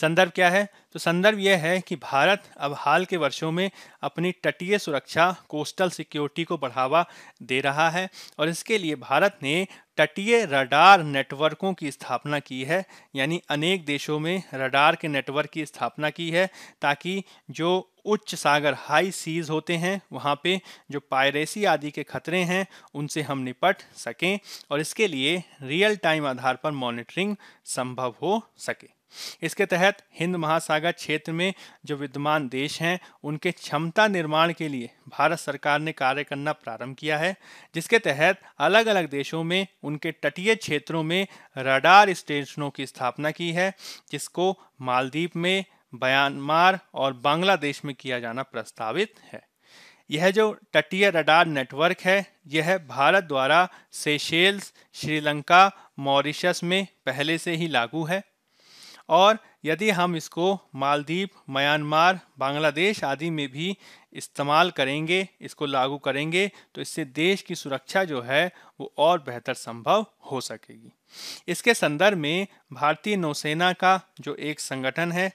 संदर्भ क्या है तो संदर्भ यह है कि भारत अब हाल के वर्षों में अपनी तटीय सुरक्षा कोस्टल सिक्योरिटी को बढ़ावा दे रहा है और इसके लिए भारत ने तटीय रडार नेटवर्कों की स्थापना की है यानी अनेक देशों में रडार के नेटवर्क की स्थापना की है ताकि जो उच्च सागर हाई सीज होते हैं वहाँ पे जो पायरेसी आदि के खतरे हैं उनसे हम निपट सकें और इसके लिए रियल टाइम आधार पर मॉनिटरिंग संभव हो सके इसके तहत हिंद महासागर क्षेत्र में जो विद्यमान देश हैं उनके क्षमता निर्माण के लिए भारत सरकार ने कार्य करना प्रारंभ किया है जिसके तहत अलग अलग देशों में उनके तटीय क्षेत्रों में रडार स्टेशनों की स्थापना की है जिसको मालदीप में म्यांमार और बांग्लादेश में किया जाना प्रस्तावित है यह जो तटीय रडार नेटवर्क है यह भारत द्वारा सेशेल्स श्रीलंका मॉरिशस में पहले से ही लागू है और यदि हम इसको मालदीव म्यांमार बांग्लादेश आदि में भी इस्तेमाल करेंगे इसको लागू करेंगे तो इससे देश की सुरक्षा जो है वो और बेहतर संभव हो सकेगी इसके संदर्भ में भारतीय नौसेना का जो एक संगठन है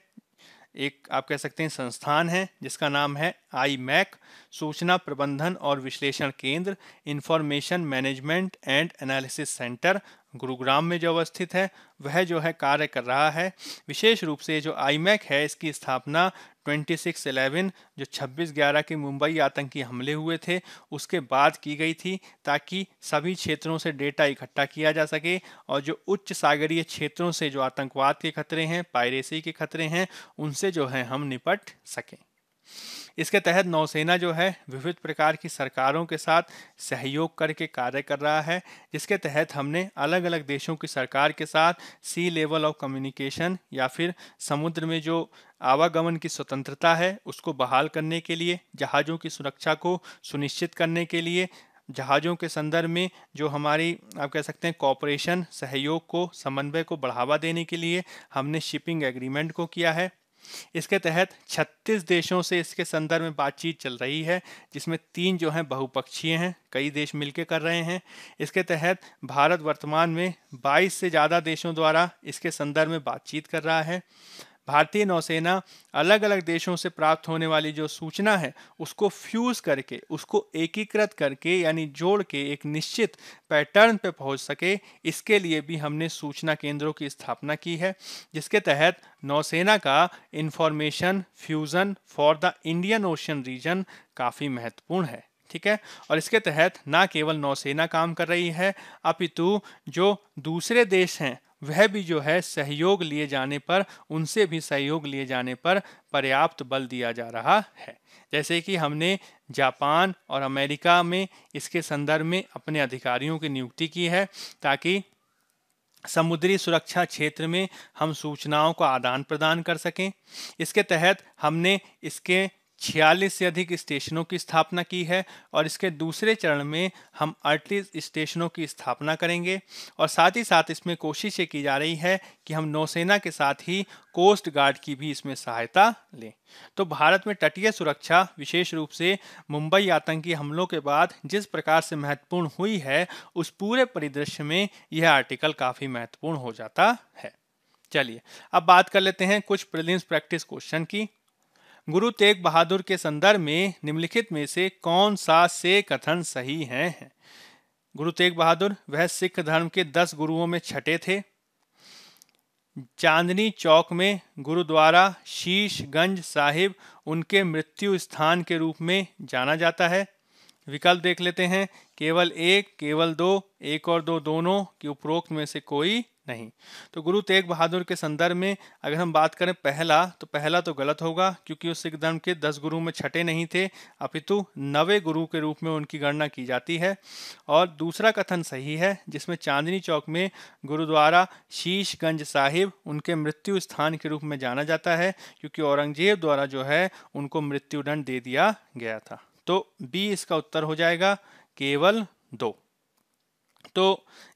एक आप कह सकते हैं संस्थान है जिसका नाम है आई मैक सूचना प्रबंधन और विश्लेषण केंद्र information management and analysis centre Gurugram में जो अवस्थित है वह जो है कार्य कर रहा है विशेष रूप से जो आई मैक है इसकी स्थापना 26 11 जो 26 ग्यारह के मुंबई आतंकी हमले हुए थे उसके बाद की गई थी ताकि सभी क्षेत्रों से डेटा इकट्ठा किया जा सके और जो उच्च सागरीय क्षेत्रों से जो आतंकवाद के खतरे हैं पायरेसी के खतरे हैं उनसे जो है हम निपट सकें इसके तहत नौसेना जो है विविध प्रकार की सरकारों के साथ सहयोग करके कार्य कर रहा है जिसके तहत हमने अलग अलग देशों की सरकार के साथ सी लेवल ऑफ कम्युनिकेशन या फिर समुद्र में जो आवागमन की स्वतंत्रता है उसको बहाल करने के लिए जहाज़ों की सुरक्षा को सुनिश्चित करने के लिए जहाज़ों के संदर्भ में जो हमारी आप कह सकते हैं कॉपरेशन सहयोग को समन्वय को बढ़ावा देने के लिए हमने शिपिंग एग्रीमेंट को किया है इसके तहत 36 देशों से इसके संदर्भ में बातचीत चल रही है जिसमें तीन जो हैं बहुपक्षीय हैं कई देश मिलकर कर रहे हैं इसके तहत भारत वर्तमान में 22 से ज़्यादा देशों द्वारा इसके संदर्भ में बातचीत कर रहा है भारतीय नौसेना अलग अलग देशों से प्राप्त होने वाली जो सूचना है उसको फ्यूज़ करके उसको एकीकृत करके यानी जोड़ के एक निश्चित पैटर्न पे पहुंच सके इसके लिए भी हमने सूचना केंद्रों की स्थापना की है जिसके तहत नौसेना का information fusion for the Indian Ocean region काफ़ी महत्वपूर्ण है ठीक है और इसके तहत ना केवल नौसेना काम कर रही है अपितु जो दूसरे देश हैं वह भी जो है सहयोग लिए जाने पर उनसे भी सहयोग लिए जाने पर पर्याप्त बल दिया जा रहा है जैसे कि हमने जापान और अमेरिका में इसके संदर्भ में अपने अधिकारियों की नियुक्ति की है ताकि समुद्री सुरक्षा क्षेत्र में हम सूचनाओं का आदान प्रदान कर सकें इसके तहत हमने इसके छियालीस से अधिक स्टेशनों की स्थापना की है और इसके दूसरे चरण में हम अड़तीस स्टेशनों की स्थापना करेंगे और साथ ही साथ इसमें कोशिश ये की जा रही है कि हम नौसेना के साथ ही कोस्ट गार्ड की भी इसमें सहायता लें तो भारत में तटीय सुरक्षा विशेष रूप से मुंबई आतंकी हमलों के बाद जिस प्रकार से महत्वपूर्ण हुई है उस पूरे परिदृश्य में यह आर्टिकल काफ़ी महत्वपूर्ण हो जाता है चलिए अब बात कर लेते हैं कुछ प्रिलिम्स प्रैक्टिस क्वेश्चन की गुरु तेग बहादुर के संदर्भ में निम्नलिखित में से कौन सा से कथन सही है गुरु तेग बहादुर वह सिख धर्म के दस गुरुओं में छठे थे चांदनी चौक में गुरुद्वारा शीशगंज साहिब उनके मृत्यु स्थान के रूप में जाना जाता है विकल्प देख लेते हैं केवल एक केवल दो एक और दो दोनों की उपरोक्त में से कोई नहीं तो गुरु तेग बहादुर के संदर्भ में अगर हम बात करें पहला तो पहला तो गलत होगा क्योंकि वो सिख धर्म के दस गुरु में छठे नहीं थे अपितु नवे गुरु के रूप में उनकी गणना की जाती है और दूसरा कथन सही है जिसमें चांदनी चौक में गुरुद्वारा शीशगंज साहिब उनके मृत्यु स्थान के रूप में जाना जाता है क्योंकि औरंगजेब द्वारा जो है उनको मृत्युदंड दे दिया गया था तो बी इसका उत्तर हो जाएगा केवल दो तो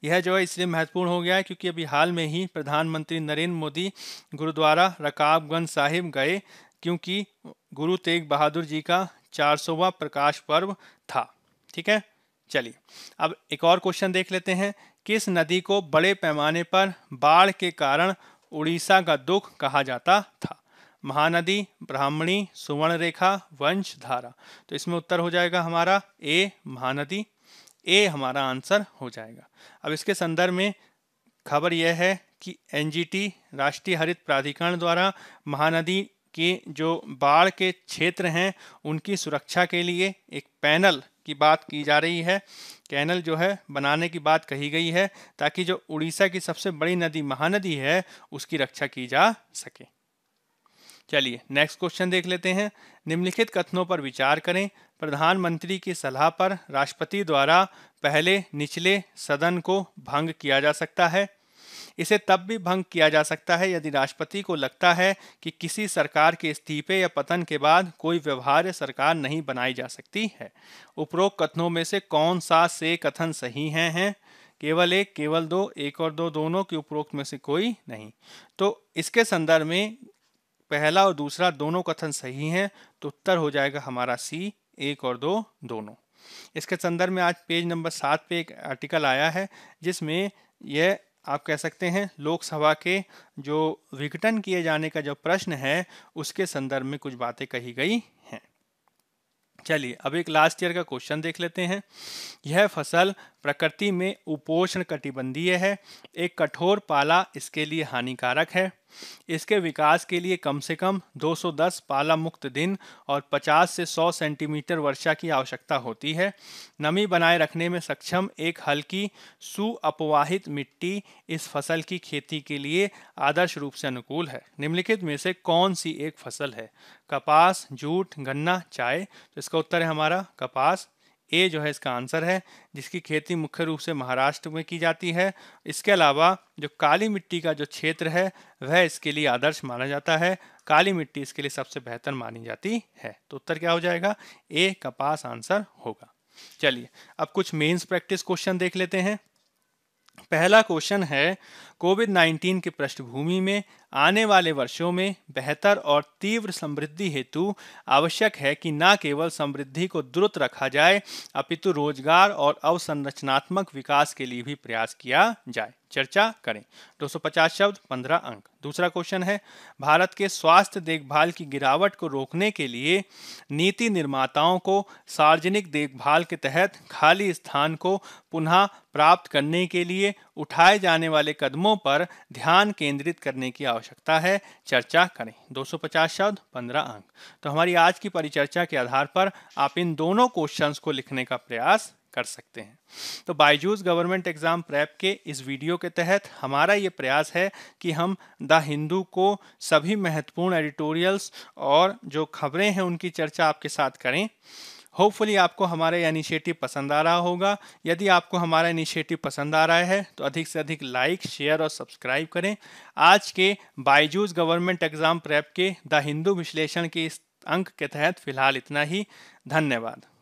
यह जो है इसलिए महत्वपूर्ण हो गया है क्योंकि अभी हाल में ही प्रधानमंत्री नरेंद्र मोदी गुरुद्वारा रकाबगंज साहिब गए क्योंकि गुरु तेग बहादुर जी का चार सौवा प्रकाश पर्व था ठीक है चलिए अब एक और क्वेश्चन देख लेते हैं किस नदी को बड़े पैमाने पर बाढ़ के कारण उड़ीसा का दुख कहा जाता था महानदी ब्राह्मणी सुवर्ण रेखा वंशधारा तो इसमें उत्तर हो जाएगा हमारा ए महानदी ए हमारा आंसर हो जाएगा अब इसके संदर्भ में खबर यह है कि एनजीटी राष्ट्रीय हरित प्राधिकरण द्वारा महानदी के जो बाढ़ के क्षेत्र हैं उनकी सुरक्षा के लिए एक पैनल की बात की जा रही है कैनल जो है बनाने की बात कही गई है ताकि जो उड़ीसा की सबसे बड़ी नदी महानदी है उसकी रक्षा की जा सके चलिए नेक्स्ट क्वेश्चन देख लेते हैं निम्नलिखित कथनों पर विचार करें प्रधानमंत्री की सलाह पर राष्ट्रपति द्वारा पहले निचले सदन को भंग किया जा सकता है इसे तब भी भंग किया जा सकता है यदि राष्ट्रपति को लगता है कि किसी सरकार के इस्तीफे या पतन के बाद कोई व्यवहार्य सरकार नहीं बनाई जा सकती है उपरोक्त कथनों में से कौन सा से कथन सही हैं है? केवल एक केवल दो एक और दो दोनों की उपरोक्त में से कोई नहीं तो इसके संदर्भ में पहला और दूसरा दोनों कथन सही हैं तो उत्तर हो जाएगा हमारा सी एक और दो दोनों इसके संदर्भ में आज पेज नंबर सात पे एक आर्टिकल आया है जिसमें यह आप कह सकते हैं लोकसभा के जो विघटन किए जाने का जो प्रश्न है उसके संदर्भ में कुछ बातें कही गई हैं चलिए अब एक लास्ट ईयर का क्वेश्चन देख लेते हैं यह फसल प्रकृति में उपोषण कटिबंधीय है एक कठोर पाला इसके लिए हानिकारक है इसके विकास के लिए कम से कम 210 पाला मुक्त दिन और 50 से 100 सेंटीमीटर वर्षा की आवश्यकता होती है नमी बनाए रखने में सक्षम एक हल्की सुअपवाहित मिट्टी इस फसल की खेती के लिए आदर्श रूप से अनुकूल है निम्नलिखित में से कौन सी एक फसल है कपास जूट गन्ना चाय तो इसका उत्तर है हमारा कपास ए जो है इसका आंसर है जिसकी खेती मुख्य रूप से महाराष्ट्र में की जाती है इसके अलावा जो काली मिट्टी का जो क्षेत्र है वह इसके लिए आदर्श माना जाता है काली मिट्टी इसके लिए सबसे बेहतर मानी जाती है तो उत्तर क्या हो जाएगा ए कपास आंसर होगा चलिए अब कुछ मेन्स प्रैक्टिस क्वेश्चन देख लेते हैं पहला क्वेश्चन है कोविड 19 की पृष्ठभूमि में आने वाले वर्षों में बेहतर और तीव्र समृद्धि हेतु आवश्यक है कि न केवल समृद्धि को द्रुत रखा जाए अपितु रोजगार और अवसंरचनात्मक विकास के लिए भी प्रयास किया जाए चर्चा करें 250 शब्द 15 अंक दूसरा क्वेश्चन है भारत के स्वास्थ्य देखभाल की गिरावट को रोकने के लिए नीति निर्माताओं को सार्वजनिक देखभाल के तहत खाली स्थान को पुनः प्राप्त करने के लिए उठाए जाने वाले कदमों पर ध्यान केंद्रित करने की आवश्यकता है चर्चा करें 250 शब्द 15 अंक तो हमारी आज की परिचर्चा के आधार पर आप इन दोनों क्वेश्चंस को लिखने का प्रयास कर सकते हैं तो बायजूस गवर्नमेंट एग्जाम प्रैप के इस वीडियो के तहत हमारा ये प्रयास है कि हम द हिंदू को सभी महत्वपूर्ण एडिटोरियल्स और जो खबरें हैं उनकी चर्चा आपके साथ करें होपफुली आपको हमारा यह इनिशिएटिव पसंद आ रहा होगा यदि आपको हमारा इनिशिएटिव पसंद आ रहा है तो अधिक से अधिक लाइक शेयर और सब्सक्राइब करें आज के बायजूस गवर्नमेंट एग्ज़ाम प्रेप के द हिंदू विश्लेषण के इस अंक के तहत फिलहाल इतना ही धन्यवाद